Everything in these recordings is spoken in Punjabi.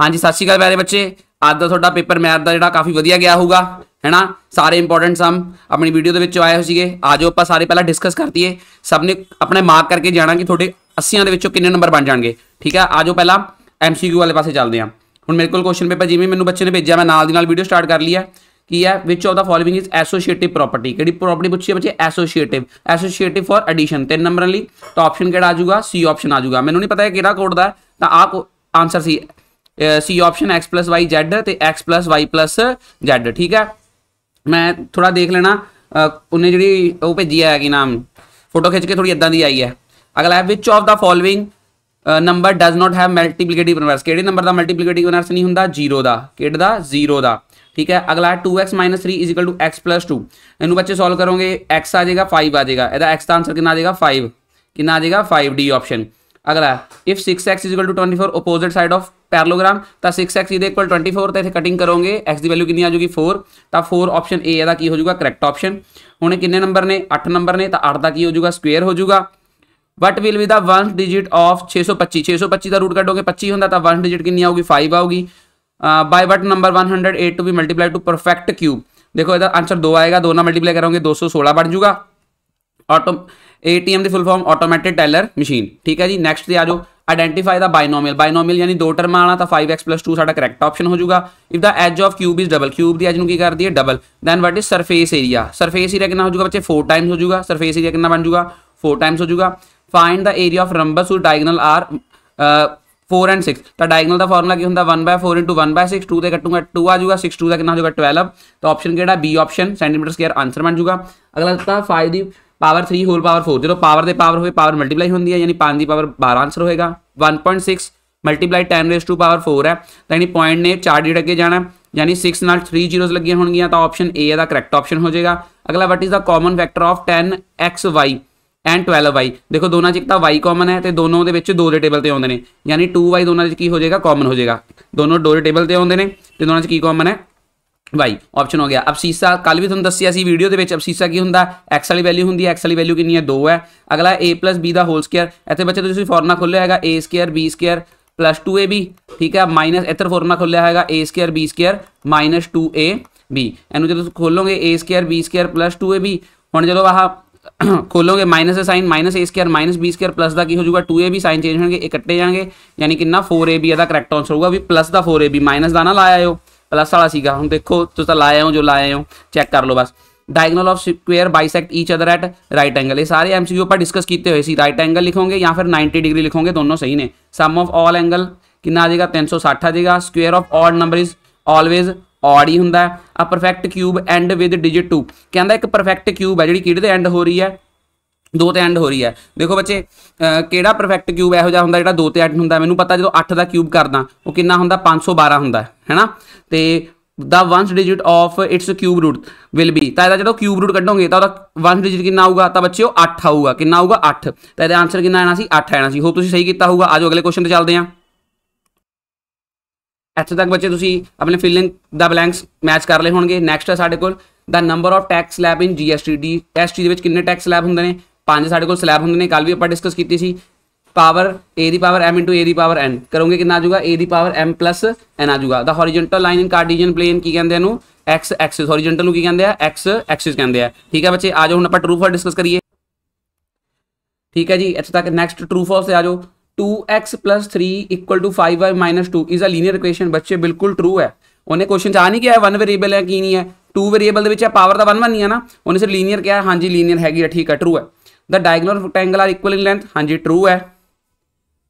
ਹਾਂਜੀ ਸਤਿ ਸ਼੍ਰੀ ਅਕਾਲ ਪਿਆਰੇ ਬੱਚੇ ਅੱਜ ਦਾ ਤੁਹਾਡਾ ਪੇਪਰ ਮੈਥ ਦਾ ਜਿਹੜਾ ਕਾਫੀ ਵਧੀਆ ਗਿਆ ਹੋਊਗਾ ਹੈਨਾ ਸਾਰੇ ਇੰਪੋਰਟੈਂਟ ਸਮ ਆਪਣੀ ਵੀਡੀਓ ਦੇ ਵਿੱਚ ਆਏ ਹੋ ਸੀਗੇ ਆਜੋ ਆਪਾਂ ਸਾਰੇ ਪਹਿਲਾਂ ਡਿਸਕਸ ਕਰਤੀਏ ਸਭ ਨੇ ਆਪਣੇ ਮਾਰਕ ਕਰਕੇ ਜਾਣਾ ਕਿ ਤੁਹਾਡੇ 80ਆਂ ਦੇ ਵਿੱਚੋਂ ਕਿੰਨੇ ਨੰਬਰ ਬਣ ਜਾਣਗੇ ਠੀਕ ਆ ਆਜੋ ਪਹਿਲਾਂ ਐਮਸੀਕਿਊ ਵਾਲੇ ਪਾਸੇ ਚੱਲਦੇ ਹਾਂ ਹੁਣ ਮੇਰੇ ਕੋਲ ਕੁਐਸਚਨ ਪੇਪਰ ਜਿਵੇਂ ਮੈਨੂੰ ਬੱਚੇ ਨੇ ਭੇਜਿਆ ਮੈਂ ਨਾਲ ਦੀ ਨਾਲ ਵੀਡੀਓ ਸਟਾਰਟ ਕਰ ਲਈ ਹੈ ਕੀ ਹੈ which of the following is associative property ਕਿਹੜੀ ਪ੍ਰੋਪਰਟੀ ਪੁੱਛੀ ਹੈ ਬੱਚੇ ਐਸੋਸੀਏਟਿਵ ਐਸੋਸੀਏਟਿਵ ਫਾਰ ਐਡੀਸ਼ਨ ਤਿੰਨ ਨੰਬਰ ਲਈ ਤਾਂ ਆਪਸ਼ਨ ਕਿਹੜਾ ਆ ਜਾਊਗਾ ਸੀ ਆਪਸ਼ਨ ਆ ਜਾਊਗਾ ਮੈਨੂੰ ਨਹੀਂ ਪਤਾ ਇਹ ਕਿਹੜਾ ਕੋਡ ਦਾ ਤਾਂ ਆ ਆਨਸਰ ਸੀ C option x y z ਤੇ x y z ਠੀਕ ਹੈ ਮੈਂ ਥੋੜਾ ਦੇਖ ਲੈਣਾ ਉਹਨੇ ਜਿਹੜੀ ਉਹ ਭੇਜੀ ਆ ਕੀ ਨਾਮ ਫੋਟੋ ਖਿੱਚ ਕੇ ਥੋੜੀ ਇਦਾਂ ਦੀ ਆਈ ਹੈ ਅਗਲਾ which of the following number does not have multiplicative inverse ਕਿਹੜੇ ਨੰਬਰ ਦਾ ਮਲਟੀਪਲੀਕੇਟਿਵ ਇਨਵਰਸ ਨਹੀਂ ਹੁੰਦਾ 0 ਦਾ ਕਿਹੜਾ ਦਾ 0 ਦਾ ਠੀਕ ਹੈ ਅਗਲਾ 2x 3 x 2 ਇਹਨੂੰ ਬੱਚੇ ਸੋਲਵ ਕਰੋਗੇ x ਆ ਜਾਏਗਾ 5 ਆ ਜਾਏਗਾ ਇਹਦਾ x ਦਾ ਆਨਸਰ ਕਿੰਨਾ ਆ ਜਾਏਗਾ 5 ਕਿੰਨਾ ਆ ਜਾਏਗਾ 5 ਡੀ ਆਪਸ਼ਨ अगला if six x equal to twenty four opposite side of parallelogram तो सिक्स एक्स इधर इक्वल ट्वेंटी फोर तो इतने कटिंग करोगे एक्स की वैल्यू कि आ जूगी फोर तो फोर ऑप्शन ए का होजूगा करैक्ट ऑप्शन हूँ किन्ने नंबर ने अठ नंबर ने तो अठ का की होजूगा हो होजूगा what will with one digit of छे सौ पच्ची छे सौ पच्ची का रूट कटोगे पच्ची होंगे तो वन डिजिट कि आऊगी फाइव आऊगी by what number one hundred eight to भी मल्टीप्लाई टू परफेक्ट क्यूब देखो यदा आंसर दो आएगा दो ना मल्टीप्लाई करोगे दो सौ सोलह बन जूगा ऑटो एटीएम दी full form automatic teller machine ਠੀਕ ਹੈ ਜੀ ਨੈਕਸਟ ਤੇ ਆ ਜਾਓ ਆਇਡੈਂਟੀਫਾਈ ਦਾ ਬਾਇਨੋਮੀਅਲ ਬਾਇਨੋਮੀਅਲ ਯਾਨੀ ਦੋ ਟਰਮਾਂ ਵਾਲਾ ਤਾਂ 5x 2 ਸਾਡਾ ਕਰੈਕਟ ਆਪਸ਼ਨ ਹੋ ਜਾਊਗਾ if the edge of cube is double cube ਦੀ ਐਜ ਨੂੰ ਕੀ ਕਰਦੀ ਹੈ double then what is surface area surface area ਕਿੰਨਾ ਹੋ ਜਾਊਗਾ ਬੱਚੇ 4 ਟਾਈਮਸ ਹੋ ਜਾਊਗਾ ਸਰਫੇਸ ਏਰੀਆ ਕਿੰਨਾ ਬਣ ਜਾਊਗਾ 4 ਟਾਈਮਸ ਹੋ ਜਾਊਗਾ find the area of rhombus with diagonal are 4 and 6 ਤਾਂ ਡਾਇਗਨਲ ਦਾ ਫਾਰਮੂਲਾ ਕੀ ਹੁੰਦਾ 1/4 1/6 2 ਦੇ ਕੱਟੂਗਾ 2 ਆ ਜਾਊਗਾ 6 2 ਦਾ ਕਿੰਨਾ ਹੋ ਜਾਊਗਾ 12 ਤਾਂ ਆਪਸ਼ਨ ਕਿਹੜਾ B option centimetre square answer ਬਣ ਜਾਊਗਾ ਅਗਲਾ ਦਿੱਤਾ 5 ਦੀ power three whole power four जो पावर दे पावर होए पावर मल्टीप्लाई ਹੁੰਦੀ ਹੈ ਯਾਨੀ 5 ਦੀ ਪਾਵਰ 12 ਆਨਸਰ ਹੋਏਗਾ 1.6 ਮਲਟੀਪਲਾਈ 10 ਰੇਸ ਟੂ ਪਾਵਰ 4 ਹੈ ਤਾਂ ਯਾਨੀ ਪੁਆਇੰਟ ਨੇ 4 ਡਿਜਿਟ ਅੱਗੇ ਜਾਣਾ ਯਾਨੀ 6 ਨਾਲ 3 ਜ਼ੀਰੋਜ਼ ਲੱਗੀਆਂ ਹੋਣਗੀਆਂ ਤਾਂ ਆਪਸ਼ਨ A ਇਹਦਾ ਕਰੈਕਟ ਆਪਸ਼ਨ ਹੋ ਜਾਏਗਾ ਅਗਲਾ what is the common vector of 10xy and 12y ਦੇਖੋ ਦੋਨਾਂ ਚ ਇੱਕ ਤਾਂ y ਕਾਮਨ ਹੈ ਤੇ ਦੋਨੋਂ ਦੇ ਵਿੱਚ 2 ਦੇ ਟੇਬਲ ਤੇ ਆਉਂਦੇ ਨੇ ਯਾਨੀ 2y ਦੋਨਾਂ ਚ ਕੀ ਹੋ ਜਾਏਗਾ ਕਾਮਨ ਹੋ ਜਾਏਗਾ ਦੋਨੋਂ 2 ਦੇ ਟੇਬਲ ਤੇ ਆਉਂਦੇ ਨੇ ਤੇ ਦੋਨਾਂ ਚ ਕੀ ਕਾਮਨ ਹੈ बाई ऑप्शन हो गया अब शीशा कल भी तुम दसिया वीडियो के अब शीशा की होंगे एक्स वाली वैल्यू होंगी एक्स वाली वैल्यू कि दो है अगला ए प्लस बी का होल स्केयर इतने बच्चे तुम्हें फॉर्मला खोलिया है A square B square plus two A B ठीक है माइनस इधर फॉर्मला खोलिया है A square B square minus two A B and जो खोलोगे A square B square plus two A B हम जो आह खोलोगे minus A sign minus A square minus B square plus का हो जाएगा two A B sign change होकर इकट्ठे जाएंगे यानी कि four A B A correct answer होगा भी प्लस का फोर ए बी माइनस का ना लाया हो प्लस वाला सीखा हूँ देखो तो लाए हूँ जो लाए हूँ चेक कर लो बस diagonal of square bisect each other at right angle ये सारे एमसीक्यू पर डिस्कस किए हुए इसी राइट एंगल लिखोगे या फिर नाइनटी डिग्री लिखोगे दोनों सही ने सम ऑफ ऑल एंगल कितना आ जाएगा साठ आ जाएगा square of odd number is always odd ਹੀ ਹੁੰਦਾ ਹੈ ਆ perfect cube and with digit 2 ਕਹਿੰਦਾ ਇੱਕ ਪਰਫੈਕਟ ਕਿਊਬ ਹੈ ਜਿਹੜੀ ਕਿਹੜੇ ਤੇ ਐਂਡ ਹੋ 2 ਤੇ ਐਂਡ ਹੋ ਰਹੀ ਹੈ ਦੇਖੋ ਬੱਚੇ ਕਿਹੜਾ ਪਰਫੈਕਟ ਕਿਊਬ ਇਹੋ ਜਿਹਾ ਹੁੰਦਾ ਜਿਹੜਾ 2 ਤੇ ਐਂਡ ਹੁੰਦਾ ਮੈਨੂੰ ਪਤਾ ਜਦੋਂ 8 ਦਾ ਕਿਊਬ ਕਰਦਾ ਉਹ ਕਿੰਨਾ ਹੁੰਦਾ 512 ਹੁੰਦਾ ਹੈਨਾ ਤੇ the ones digit of its cube root will be ਤਾਂ ਇਹਦਾ ਜਦੋਂ ਕਿਊਬ ਰੂਟ ਕੱਢੋਗੇ ਤਾਂ ਉਹਦਾ ਵਨਸ ਡਿਜਿਟ ਕਿੰਨਾ ਆਊਗਾ ਤਾਂ ਬੱਚਿਓ 8 ਆਊਗਾ ਕਿੰਨਾ ਆਊਗਾ 8 ਤਾਂ ਇਹਦਾ ਆਨਸਰ ਕਿੰਨਾ ਆਣਾ ਸੀ 8 ਆਣਾ ਸੀ ਹੋ ਤੁਸੀਂ ਸਹੀ ਕੀਤਾ ਹੋਊਗਾ ਆਜੋ ਅਗਲੇ ਕੁਐਸਚਨ ਤੇ ਚੱਲਦੇ ਆਂ ਇੱਥੇ ਤੱਕ ਬੱਚੇ ਤੁਸੀਂ ਆਪਣੇ ਫਿਲਿੰਗ ਦਾ ਬਲੈਂਕਸ ਮੈਚ ਕਰ ਲਏ ਹੋਣਗੇ ਨੈਕਸਟ ਹੈ ਸਾਡੇ ਕੋਲ the number of tax slab in GST ਡੀ ਐਸਟੀ ਦੇ ਵਿੱਚ ਕਿੰਨੇ ਟੈਕਸ ਸਲੈਬ ਹੁੰਦੇ ਨੇ ਪੰਜ ਸਾਡੇ ਕੋਲ ਸਲੈਬ ਹੁੰਦੇ ਨੇ ਕੱਲ ਵੀ ਆਪਾਂ ਡਿਸਕਸ ਕੀਤੀ ਸੀ ਪਾਵਰ a ਦੀ ਪਾਵਰ m a ਦੀ ਪਾਵਰ n ਕਰੋਗੇ ਕਿੰਨਾ ਆ ਜਾਊਗਾ a ਦੀ ਪਾਵਰ m n ਆ ਜਾਊਗਾ ਦਾ ਹੌਰੀਜ਼ੋਂਟਲ ਲਾਈਨ ਇਨ ਕਾਰਟੀਜੀਅਨ ਪਲੇਨ ਕੀ ਕਹਿੰਦੇ ਆ ਨੂੰ x ਐਕਸਿਸ ਹੌਰੀਜ਼ੋਂਟਲ ਨੂੰ ਕੀ ਕਹਿੰਦੇ ਆ x ਐਕਸਿਸ ਕਹਿੰਦੇ ਆ ਠੀਕ ਹੈ ਬੱਚੇ ਆ ਜਾਓ ਹੁਣ ਆਪਾਂ ਟਰੂ ਫਾਲਸ ਡਿਸਕਸ ਕਰੀਏ ਠੀਕ ਹੈ ਜੀ ਇੱਥੇ ਤੱਕ ਨੈਕਸਟ ਟਰੂ ਫਾਲਸ ਤੇ ਆ ਜਾਓ 2x 3 5y 2 is a linear equation ਬੱਚੇ ਬਿਲਕੁਲ ਟਰੂ ਹੈ ਉਹਨੇ ਕੁਐਸਚਨ ਚ ਆ ਨਹੀਂ ਕਿਹਾ ਵਨ ਵੇਰੀਏਬਲ ਹੈ ਕੀ ਨਹੀਂ ਹੈ 2 ਵੇਰੀਏਬਲ ਦੇ ਵਿੱਚ ਆ ਪਾਵਰ ਦਾ 1 1 ਨਹੀਂ ਹੈ ਨਾ ਉਹਨੇ ਸਿਰ ਲੀਨੀਅਰ ਕਿਹਾ ਹਾਂਜੀ ਲੀਨੀਅਰ ਹੈਗੀ ਆ ਠੀਕ ਹੈ ਟਰੂ ਹੈ the diagonal rectangle are equal in length ਹਾਂਜੀ true ਹੈ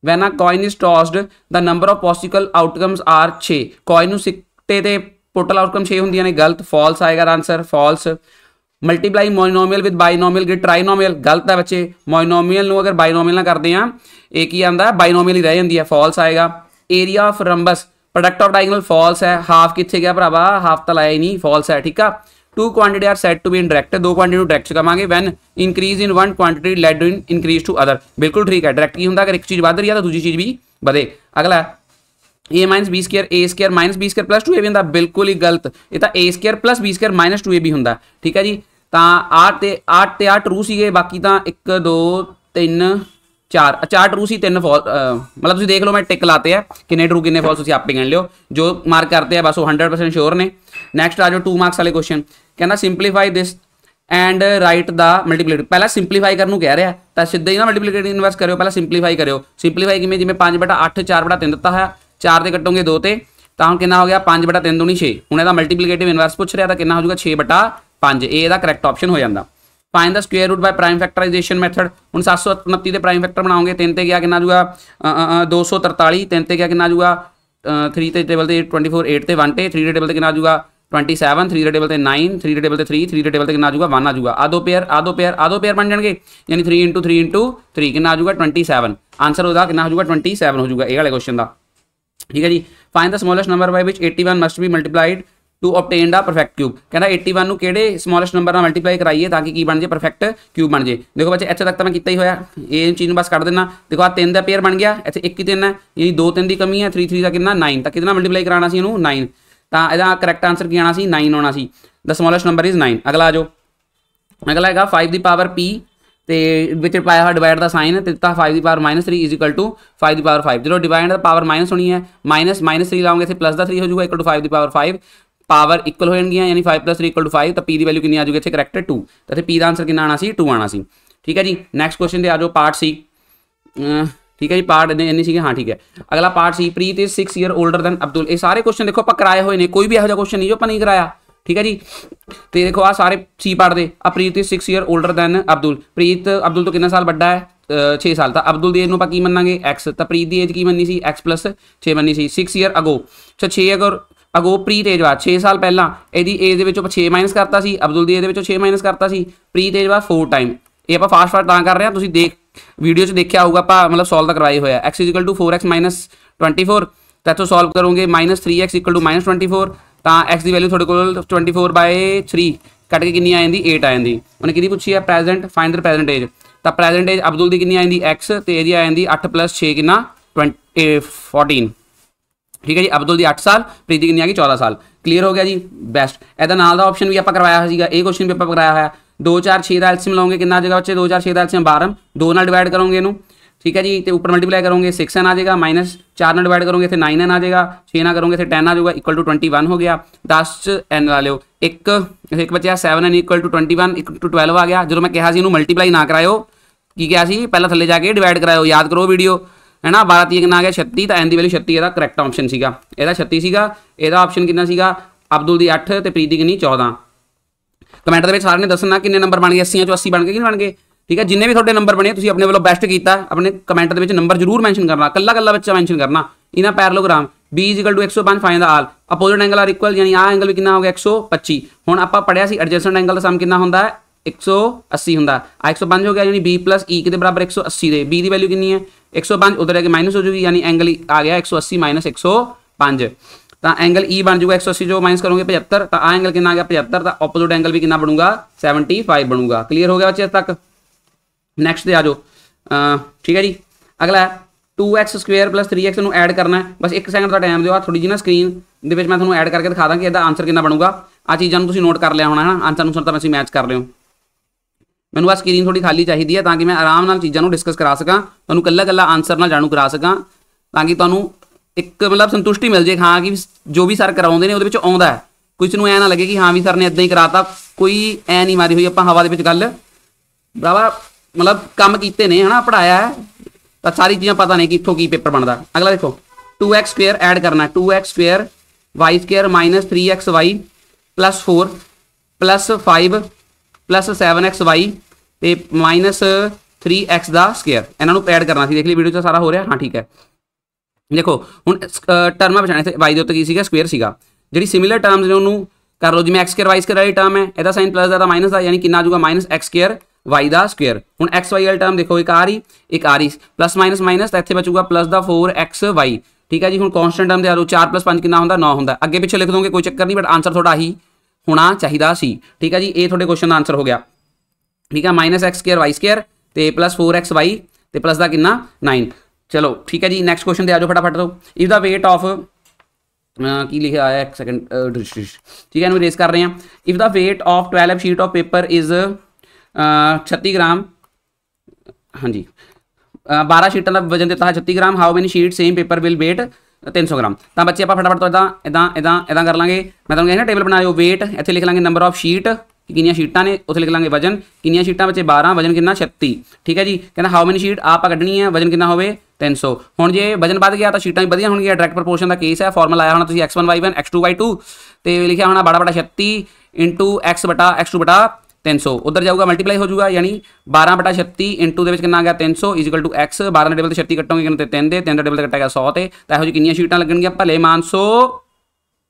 when a coin is tossed the number of possible outcomes are 6 coin ਨੂੰ ਸਿੱਟੇ ਤੇ ਟੋਟਲ ਆਊਟਕਮ 6 ਹੁੰਦੀਆਂ ਨੇ ਗਲਤ ਫਾਲਸ ਆਏਗਾ answer false multiply monomial with binomial ਕਿ ਟ੍ਰਾਈਨੋਮੀਅਲ ਗਲਤ ਹੈ ਬੱਚੇ ਮੋਨੋਮੀਅਲ ਨੂੰ ਅਗਰ ਬਾਈਨੋਮੀਅਲ ਨਾਲ ਕਰਦੇ ਆ ਇਹ ਕੀ ਆਂਦਾ ਬਾਈਨੋਮੀਅਲ ਹੀ ਰਹਿ ਜਾਂਦੀ ਹੈ ਫਾਲਸ ਆਏਗਾ area of rhombus product of diagonal false ਹੈ ਹਾਫ ਕਿੱਥੇ ਗਿਆ ਭਰਾਵਾ ਹਾਫ ਤਾਂ ਲਾਇਆ ਹੀ ਨਹੀਂ ਫਾਲਸ ਹੈ ਠੀਕ ਆ two quantity are said to be indirect ਦੋ quantity ਨੂੰ direct ਕਹਾਂਗੇ when increase in one quantity led to increase to other ਬਿਲਕੁਲ ਠੀਕ ਹੈ direct ਕੀ ਹੁੰਦਾ ਅਗਰ ਇੱਕ ਚੀਜ਼ ਵੱਧ ਰਹੀ ਹੈ ਤਾਂ ਦੂਜੀ ਚੀਜ਼ ਵੀ ਵਧੇ ਅਗਲਾ a minus b square a square minus b square plus 2ab ਹੁੰਦਾ ਬਿਲਕੁਲ ਹੀ ਗਲਤ ਇਹ ਤਾਂ a square plus b square minus 2ab ਹੁੰਦਾ ਠੀਕ ਹੈ ਜੀ ਤਾਂ 8 ਤੇ 8 ਤੇ 8 ਟਰੂ ਸੀਗੇ ਬਾਕੀ ਤਾਂ 1 2 3 ਚਾਰ ਚਾਰ ਟਰੂ ਸੀ ਤਿੰਨ ਫਾਲ ਮਤਲਬ ਤੁਸੀਂ ਦੇਖ ਲਓ ਮੈਂ ਟਿਕ ਲਾਤੇ ਆ ਕਿੰਨੇ ਟਰੂ ਕਿੰਨੇ ਫਾਲਸ ਤੁਸੀਂ ਆਪੇ ਗਣ ਲਿਓ ਜੋ ਮਾਰਕ ਕਰਦੇ ਆ ਬਸ ਉਹ 100% ਸ਼ੋਰ ਨੇ ਨੈਕਸਟ ਆ ਜਾਓ 2 ਮਾਰਕਸ ਵਾਲੇ ਕੁਐਸਚਨ ਕਹਿੰਦਾ simplify this and write the multiplicative ਪਹਿਲਾਂ ਸਿੰਪਲੀਫਾਈ ਕਰਨ ਨੂੰ ਕਹਿ ਰਿਹਾ ਤਾਂ ਸਿੱਧਾ ਹੀ ਨਾ ਮਲਟੀਪਲੀਕੇਟਿਵ ਇਨਵਰਸ ਕਰਿਓ ਪਹਿਲਾਂ ਸਿੰਪਲੀਫਾਈ ਕਰਿਓ ਸਿੰਪਲੀਫਾਈ ਕਿਵੇਂ ਜਿਵੇਂ 5 ਬਟਾ 8 4 ਬਟਾ 3 ਦਿੱਤਾ ਹੋਇਆ 4 ਦੇ ਕੱਟੋਗੇ 2 ਤੇ ਤਾਂ ਕਿੰਨਾ ਹੋ ਗਿਆ 5 ਬਟਾ 3 2 6 ਹੁਣ ਇਹਦਾ ਮਲਟੀਪਲੀਕੇਟਿਵ ਇਨਵਰਸ ਪੁੱਛ ਰਿਹਾ ਤਾਂ ਕਿੰਨਾ ਹੋ ਜਾਊਗਾ 6 ਬਟਾ 5 ਇਹ ਇਹਦਾ ਕਰੈਕਟ ਆਪਸ਼ਨ ਹੋ ਜਾਂਦਾ find the square root by prime factorisation method ਹੁਣ 729 ਦੇ ਪ੍ਰਾਈਮ ਫੈਕਟਰ ਬਣਾਉਂਗੇ 3 ਤੇ ਗਿਆ ਕਿੰਨਾ ਜੂਗਾ 243 3 ਤੇ ਗਿਆ ਕਿੰਨਾ ਜੂਗਾ 3 ਤੇ ਟੇਬਲ ਤੇ 24 8 ਤੇ 1 ਤੇ 3 ਦੇ ਟੇਬਲ ਤੇ ਕਿੰਨਾ ਜੂਗਾ 27 3 ਦੇ ਟੇਬਲ ਤੇ 9 3 ਦੇ ਟੇਬਲ ਤੇ 3 3 ਦੇ ਟੇਬਲ ਤੇ ਕਿੰਨਾ ਜੂਗਾ 1 ਆ ਜੂਗਾ ਆ ਦੋ ਪੇਅਰ ਆ ਦੋ ਪੇਅਰ ਆ ਦੋ ਪੇਅਰ ਬਣ ਜਾਣਗੇ ਯਾਨੀ 3 3 3 ਕਿੰਨਾ ਆ ਜੂਗਾ 27 ਆਨਸਰ ਉਹਦਾ ਕਿੰਨਾ ਜੂਗਾ 27 ਹੋ ਜਾਊਗਾ ਇਹ ਵਾਲੇ ਕੁਐਸਚਨ ਦਾ ਠੀਕ ਹੈ ਜੀ find the smallest number by which 81 must be multiplied to obtain the perfect cube ਕਹਿੰਦਾ 81 ਨੂੰ ਕਿਹੜੇ ਸਮਾਲੈਸਟ ਨੰਬਰ ਨਾਲ ਮਲਟੀਪਲਾਈ ਕਰਾਈਏ ਤਾਂ ਕਿ ਕੀ ਬਣ ਜੇ ਪਰਫੈਕਟ ਕਿਊਬ ਬਣ ਜੇ ਦੇਖੋ ਬੱਚੇ ਇੱਥੇ ਤੱਕ ਤਾਂ ਮੈਂ ਕੀਤਾ ਹੀ ਹੋਇਆ ਇਹ ਚੀਜ਼ ਨੂੰ ਬਸ ਕੱਢ ਦੇਣਾ ਦੇਖੋ ਆ 3 ਦਾ ਪੇਅਰ ਬਣ ਗਿਆ ਇੱਥੇ 1 ਹੀ 3 ਹੈ ਯਾਨੀ 2 3 ਦੀ ਕਮੀ ਹੈ 3 3 ਦਾ ਕਿੰਨਾ 9 ਤਾਂ ਕਿਹਦੇ ਮਲਟੀਪਲਾਈ ਕਰਾਉਣਾ ਸੀ ਇਹਨੂੰ 9 ਤਾਂ ਇਹਦਾ ਕਰੈਕਟ ਆਨਸਰ ਕੀ ਆਣਾ ਸੀ 9 ਆਉਣਾ ਸੀ ਦਾ ਸਮਾਲੈਸਟ ਨੰਬਰ ਇਜ਼ 9 ਅਗਲਾ ਆ ਜਾਓ ਅਗਲਾ ਹੈਗਾ 5 ਦੀ ਪਾਵਰ p ਤੇ ਵਿੱਚ ਪਾਇਆ ਹੋਇਆ ਡਿਵਾਈਡ ਦਾ ਸਾਈਨ ਤੇ ਦਿੱਤਾ 5 ਦੀ ਪਾਵਰ -3 5 ਦੀ ਪਾਵਰ 5 ਜਦੋਂ ਡਿਵਾਈਡ ਦਾ ਪਾਵਰ ਮਾਈਨਸ ਹੋਣੀ ਹੈ ਮਾਈਨਸ 3 ਲਾਉਂਗੇ ਇੱਥੇ ਪਲੱਸ ਦਾ 3 ਹੋ ਜਾਊਗਾ 5 ਦੀ ਪਾਵਰ 5 पावर इक्वल हो जाएगी यानी five plus three equal to five तो पी की वैल्यू कि आ जाएगी अच्छे करैक्टर टू तो पी का आंसर कि आना टू आना सी ठीक है जी नेक्स्ट क्वेश्चन से आ जाओ पार्ट सी अं, ठीक है जी पार्ट यानी सी हाँ ठीक है अगला part C Preet is six year older than Abdul ये सारे क्वेश्चन देखो आप कराए हुए ने कोई भी यहोजा क्वेश्चन नहीं जो आप नहीं कराया ठीक है जी तो देखो आ सारे सी पार्ट दे Preet is six year older than Abdul Preet Abdul तो कितना साल बड़ा है छे साल था अब्दुल ਦੀ ਏਜ ਨੂੰ की ਕੀ ਮੰਨਾਂਗੇ x ਤਾਂ ਪ੍ਰੀਤ ਦੀ ਏਜ ਕੀ ਮੰਨੀ ਸੀ x 6 ਮੰਨੀ ਸੀ 6 ਈਅਰ ਅਗੋ ਅੱਛਾ 6 ਅਗਰ ਅਗੋ ਪ੍ਰੀ ਤੇਜਵਾ 6 ਸਾਲ ਪਹਿਲਾਂ ਇਹਦੀ ਏਜ ਦੇ ਵਿੱਚੋਂ 6 ਮਾਈਨਸ ਕਰਤਾ ਸੀ ਅਬਦੁਲ ਦੀ ਏਜ ਦੇ ਵਿੱਚੋਂ 6 ਮਾਈਨਸ ਕਰਤਾ ਸੀ ਪ੍ਰੀ ਤੇਜਵਾ 4 ਟਾਈਮ ਇਹ ਆਪਾਂ ਫਾਸਟ ਫਾਸਟ ਤਾਂ ਕਰ ਰਹੇ ਹਾਂ ਤੁਸੀਂ ਦੇਖ ਵੀਡੀਓ 'ਚ ਦੇਖਿਆ ਹੋਊਗਾ ਆਪਾਂ ਮਤਲਬ ਸੋਲਵ ਤਾਂ ਕਰਵਾਈ ਹੋਇਆ x 4x 24 ਤਾਂ ਇਥੋਂ ਸੋਲਵ ਕਰੋਗੇ -3x 24 ਤਾਂ x ਦੀ ਵੈਲਿਊ ਤੁਹਾਡੇ ਕੋਲ 24 3 ਕੱਟ ਕੇ ਕਿੰਨੀ ਆ ਜਾਂਦੀ 8 ਆ ਜਾਂਦੀ ਉਹਨੇ ਕਿਹਦੀ ਪੁੱਛੀ ਆ present find the present age ਤਾਂ ਪ੍ਰੈਜ਼ੈਂਟ ਏਜ ਅਬਦੁਲ ਦੀ ਕਿੰਨੀ ਆ ਜਾਂਦੀ x ਤੇ ਇਹਦੀ ਆ ਜਾਂਦੀ 8 6 ਕਿੰਨਾ 20 14 ਠੀਕ ਹੈ ਜੀ ਅਬਦੁਲ ਦੀ 8 ਸਾਲ ਪ੍ਰੀਤੀ ਕਿੰਨੀ ਆ ਗਈ 14 ਸਾਲ ਕਲੀਅਰ ਹੋ ਗਿਆ ਜੀ ਬੈਸਟ ਇਹਦਾ ਨਾਲ ਦਾ ਆਪਸ਼ਨ ਵੀ ਆਪਾਂ ਕਰਵਾਇਆ ਹੋਇਆ ਸੀਗਾ ਇਹ ਕੁਐਸਚਨ ਵੀ ਆਪਾਂ ਕਰਾਇਆ ਹੋਇਆ 2 4 6 ਦਾ ਐਲਸੀਐਮ ਲਾਉਂਗੇ ਕਿੰਨਾ ਆ ਜਾਏਗਾ ਬੱਚੇ 2 4 6 ਦਾ ਐਲਸੀਐਮ 12 2 ਨਾਲ ਡਿਵਾਈਡ ਕਰੋਗੇ ਇਹਨੂੰ ਠੀਕ ਹੈ ਜੀ ਤੇ ਉੱਪਰ ਮਲਟੀਪਲਾਈ ਕਰੋਗੇ 6 n ਆ ਜਾਏਗਾ ਮਾਈਨਸ 4 ਨਾਲ ਡਿਵਾਈਡ ਕਰੋਗੇ ਇੱਥੇ 9 ਆ ਜਾਏਗਾ 6 ਨਾਲ ਕਰੋਗੇ ਇੱਥੇ 10 ਆ ਜਾਊਗਾ ਇਕੁਅਲ ਟੂ 21 ਹੋ ਗਿਆ 10 ਚ n ਲਾ ਲਿਓ ਇੱਕ ਇੱਕ ਬਚਿਆ 7 n equal to 21 equal to 12 ਆ ਗਿਆ ਜਦੋਂ ਮੈਂ ਕਿਹਾ ਸੀ ਇਹਨੂੰ ਮਲਟੀਪਲਾਈ ਨਾ ਕਰਾਇਓ ਕੀ ਕਿਹਾ ਸੀ ਪਹਿਲਾਂ ਥੱਲੇ ਜਾ ਕੇ ਡਿਵਾਈਡ ਕਰਾਇਓ ਯਾਦ ਕਰੋ ਵੀਡੀਓ ਹੈ ਨਾ 12 3 ਕਿੰਨਾ ਆ ਗਿਆ 36 ਤਾਂ ਐਨ ਦੀ ਵੈਲਿਊ 36 ਇਹਦਾ ਕਰੈਕਟ ਆਪਸ਼ਨ ਸੀਗਾ ਇਹਦਾ 36 ਸੀਗਾ ਇਹਦਾ ਆਪਸ਼ਨ ਕਿੰਨਾ ਸੀਗਾ ਅਬਦੁਲ ਦੀ 8 ਤੇ ਪ੍ਰੀਤ ਦੀ ਕਿੰਨੀ 14 ਕਮੈਂਟ ਦੇ ਵਿੱਚ ਸਾਰਿਆਂ ਨੇ ਦੱਸਣਾ ਕਿੰਨੇ ਨੰਬਰ ਬਣ ਗਏ 80 ਚੋਂ 80 ਬਣ ਗਏ ਕਿ ਬਣ ਗਏ ਠੀਕ ਹੈ ਜਿੰਨੇ ਵੀ ਤੁਹਾਡੇ ਨੰਬਰ ਬਣੇ ਤੁਸੀਂ ਆਪਣੇ ਵੱਲੋਂ ਬੈਸਟ ਕੀਤਾ ਆਪਣੇ ਕਮੈਂਟ ਦੇ ਵਿੱਚ ਨੰਬਰ ਜ਼ਰੂਰ ਮੈਂਸ਼ਨ ਕਰਨਾ ਕੱਲਾ ਕੱਲਾ ਬੱਚਾ ਮੈਂਸ਼ਨ ਕਰਨਾ ਇਹਨਾਂ parallelogram b 105 find the all opposite angle are equal ਯਾਨੀ ਆ ਐਂਗਲ ਵੀ ਕਿੰਨਾ ਹੋ ਗਿਆ 125 ਹੁਣ ਆਪਾਂ ਪੜਿਆ ਸੀ ਐਡਜਸਟਡ ਐਂਗਲ ਦਾ ਸਮ ਕਿੰਨਾ ਹੁੰਦਾ ਹੈ 180 ਹੁੰਦਾ ਆ 105 ਹੋ ਗਿਆ ਯਾਨੀ b e ਕਿਤੇ ਬਰਾਬਰ 180 ਦੇ b ਦੀ ਵੈਲਿਊ ਕਿੰਨੀ ਹੈ एक सौ पाँच उधर आगे माइनस हो जाएगी यानी एंगल e आ गया एक सौ अस्सी माइनस एक सौ पाँच एंगल तो ई e बन जाऊगा एक सौ अस्सी जो माइनस करूंगे पचहत्तर तो आ एंगल कितना आ गया पचहत्तर तो ऑपोजिट एंगल भी कितना बनूंगा सेवेंटी फाइव बनूंगा क्लियर हो गया बच्चे तक नेक्स्ट दे आ जाओ ठीक है जी अगला two x 3x plus three x ਹੈ ਬਸ 1 बस एक ਟਾਈਮ ਦਿਓ टाइम ਥੋੜੀ थोड़ी जी ना ਦੇ ਵਿੱਚ ਮੈਂ ਤੁਹਾਨੂੰ ਐਡ ਕਰਕੇ ਦਿਖਾ ਦਾਂ आंसर ਇਹਦਾ बनूगा आ ਬਣੂਗਾ नोट कर लिया होना है ना आंसर ਹੋਣਾ ਹੈ ਨਾ ਆਨਸਰ ਨੂੰ ਤਾਂ ਮੈਨੂੰ ਆ ਸਕਰੀਨ ਥੋੜੀ ਖਾਲੀ ਚਾਹੀਦੀ ਹੈ ਤਾਂ ਕਿ ਮੈਂ ਆਰਾਮ ਨਾਲ ਚੀਜ਼ਾਂ ਨੂੰ ਡਿਸਕਸ ਕਰਾ ਸਕਾਂ ਤੁਹਾਨੂੰ ਕੱਲਾ ਕੱਲਾ ਆਨਸਰ ਨਾਲ ਜਾਣੂ ਕਰਾ ਸਕਾਂ ਤਾਂ ਕਿ ਤੁਹਾਨੂੰ ਇੱਕ ਮਤਲਬ ਸੰਤੁਸ਼ਟੀ ਮਿਲ ਜੇ ਹਾਂ ਕਿ ਜੋ ਵੀ ਸਰ ਕਰਾਉਂਦੇ ਨੇ ਉਹਦੇ ਵਿੱਚ ਆਉਂਦਾ ਹੈ ਕੁਝ ਨੂੰ ਐ ਨਾ ਲੱਗੇ ਕਿ ਹਾਂ ਵੀ ਸਰ ਨੇ ਇਦਾਂ ਹੀ ਕਰਾਤਾ ਕੋਈ ਐ ਨਹੀਂ ਮਾਰੀ ਹੋਈ ਆਪਾਂ ਹਵਾ ਦੇ ਵਿੱਚ ਗੱਲ ਬਾਬਾ ਮਤਲਬ ਕੰਮ ਕੀਤੇ ਨੇ ਹਨਾ ਪੜਾਇਆ ਹੈ ਤਾਂ ਸਾਰੀ ਚੀਜ਼ਾਂ ਪਤਾ ਨਹੀਂ ਕਿ ਇੱਥੋਂ ਕੀ ਪੇਪਰ ਬਣਦਾ ਅਗਲਾ ਦੇਖੋ 2x2 ਐਡ ਕਰਨਾ 2x2 y2 3xy 4 5 plus 7xy ਤੇ ਮਾਈਨਸ 3x ਦਾ ਸਕੁਅਰ ਇਹਨਾਂ ਨੂੰ ਐਡ ਕਰਨਾ ਸੀ ਦੇਖ ਲਈ ਵੀਡੀਓ 'ਚ ਸਾਰਾ ਹੋ ਰਿਹਾ ਹਾਂ ਠੀਕ ਹੈ ਦੇਖੋ ਹੁਣ ਟਰਮਾਂ ਬਚਾਣੇ ਤੇ y ਦੇ ਉੱਤੇ ਕੀ ਸੀਗਾ ਸਕੁਅਰ ਸੀਗਾ ਜਿਹੜੀ ਸਿਮਿਲਰ ਟਰਮਸ ਨੇ ਉਹਨੂੰ ਕਰ ਲਓ ਜਿਵੇਂ x2 y2 ਵਾਲੀ ਟਰਮ ਹੈ ਇਹਦਾ ਸਾਈਨ ਪਲੱਸ ਦਾ ਮਾਈਨਸ ਦਾ ਯਾਨੀ ਕਿੰਨਾ ਆ ਜਾਊਗਾ ਮਾਈਨਸ x2 y ਦਾ ਸਕੁਅਰ ਹੁਣ xy ਵਾਲੀ ਟਰਮ ਦੇਖੋ ਇੱਕ ਆ ਰਹੀ ਇੱਕ ਆ ਰਹੀ ਪਲੱਸ ਮਾਈਨਸ ਮਾਈਨਸ ਤਾਂ ਇੱਥੇ ਬਚੂਗਾ ਪਲੱਸ ਦਾ 4xy ਠੀਕ ਹੈ ਜੀ ਹੁਣ ਕਨਸਟੈਂਟ ਟਰਮ ਦੇ ਆ ਲਓ 4 5 ਕਿੰਨਾ ਹੁੰਦਾ 9 ਹੁੰਦਾ ਅੱਗੇ ਪਿੱਛੇ ਲਿਖ ਦੋਗੇ ਕੋਈ ਚੱਕਰ ਨਹੀਂ ਬਟ ਆਨਸਰ ਤੁਹਾਡਾ ਆਹੀ ਹੋਣਾ ਚਾਹੀਦਾ ਸੀ ਠੀਕ ਹੈ ਜੀ ਇਹ ਤੁਹਾਡੇ ਕੁਐਸਚਨ ਦਾ ਆਨਸਰ ਹੋ ਗਿਆ ਠੀਕ ਹੈ -x2y2 ਤੇ +4xy ਤੇ ਪਲੱਸ ਦਾ ਕਿੰਨਾ 9 ਚਲੋ ਠੀਕ ਹੈ ਜੀ ਨੈਕਸਟ ਕੁਐਸਚਨ ਤੇ ਆਜੋ ਫਟਾਫਟ ਤੋਂ ਇਫ ਦਾ weight of ਕੀ ਲਿਖਿਆ ਆਇਆ ਇੱਕ ਸੈਕਿੰਡ ਠੀਕ ਹੈ ਇਹਨੂੰ ਰੇਸ ਕਰ ਰਹੇ ਆ if the weight of 12 sheet of paper is 36 gram ਹਾਂਜੀ 12 ਸ਼ੀਟਾਂ ਦਾ ਵਜ਼ਨ ਦਿੱਤਾ ਹੈ 36 gram how many sheet same paper will weight ਤਿੰਨ ਸੌ ਗ੍ਰਾਮ ਤਾਂ ਬੱਚੇ ਆਪਾਂ ਫਟਾਫਟ ਤੋਂ ਇਦਾਂ ਇਦਾਂ ਇਦਾਂ ਇਦਾਂ ਕਰ ਲਾਂਗੇ ਮੈਂ ਤੁਹਾਨੂੰ ਕਹਿੰਦਾ ਟੇਬਲ ਬਣਾ ਲਿਓ weight ਇੱਥੇ ਲਿਖ ਲਾਂਗੇ ਨੰਬਰ ਆਫ ਸ਼ੀਟ ਕਿੰਨੀਆਂ ਸ਼ੀਟਾਂ ਨੇ ਉੱਥੇ ਲਿਖ ਲਾਂਗੇ ਵਜਨ ਕਿੰਨੀਆਂ ਸ਼ੀਟਾਂ ਬੱਚੇ 12 ਵਜਨ ਕਿੰਨਾ 36 ਠੀਕ ਹੈ ਜੀ ਕਹਿੰਦਾ ਹਾਊ ਮਨੀ ਸ਼ੀਟ ਆਪ ਕੱਢਣੀ ਹੈ ਵਜਨ ਕਿੰਨਾ ਹੋਵੇ 300 ਹੁਣ ਜੇ ਵਜਨ ਵੱਧ ਗਿਆ ਤਾਂ ਸ਼ੀਟਾਂ ਵੀ ਵਧੀਆਂ ਹੋਣਗੀਆਂ ਡਾਇਰੈਕਟ ਪ੍ਰੋਪੋਰਸ਼ਨ ਦਾ ਕੇਸ ਹੈ ਫਾਰਮੂਲਾ ਆਇਆ ਹੋਣਾ ਤੁਸੀਂ x1 y1 x2 y2 ਤੇ ਲਿਖਿਆ ਹੋਣਾ 12 36 x x2 x2 तीन सौ उधर जाऊगा मल्टीप्लाई हो जाऊगा यानी बारह बटा छत्ती इंटू के कितना आ गया तीन सौ इजिकल टू एक्स बारह टेबल से छत्ती कट्टोंगे कितने तीन दे तीन टेबल से कट्टा गया सौ ते तो यहो जी किनिया शीटा लगनगियां भले मान सौ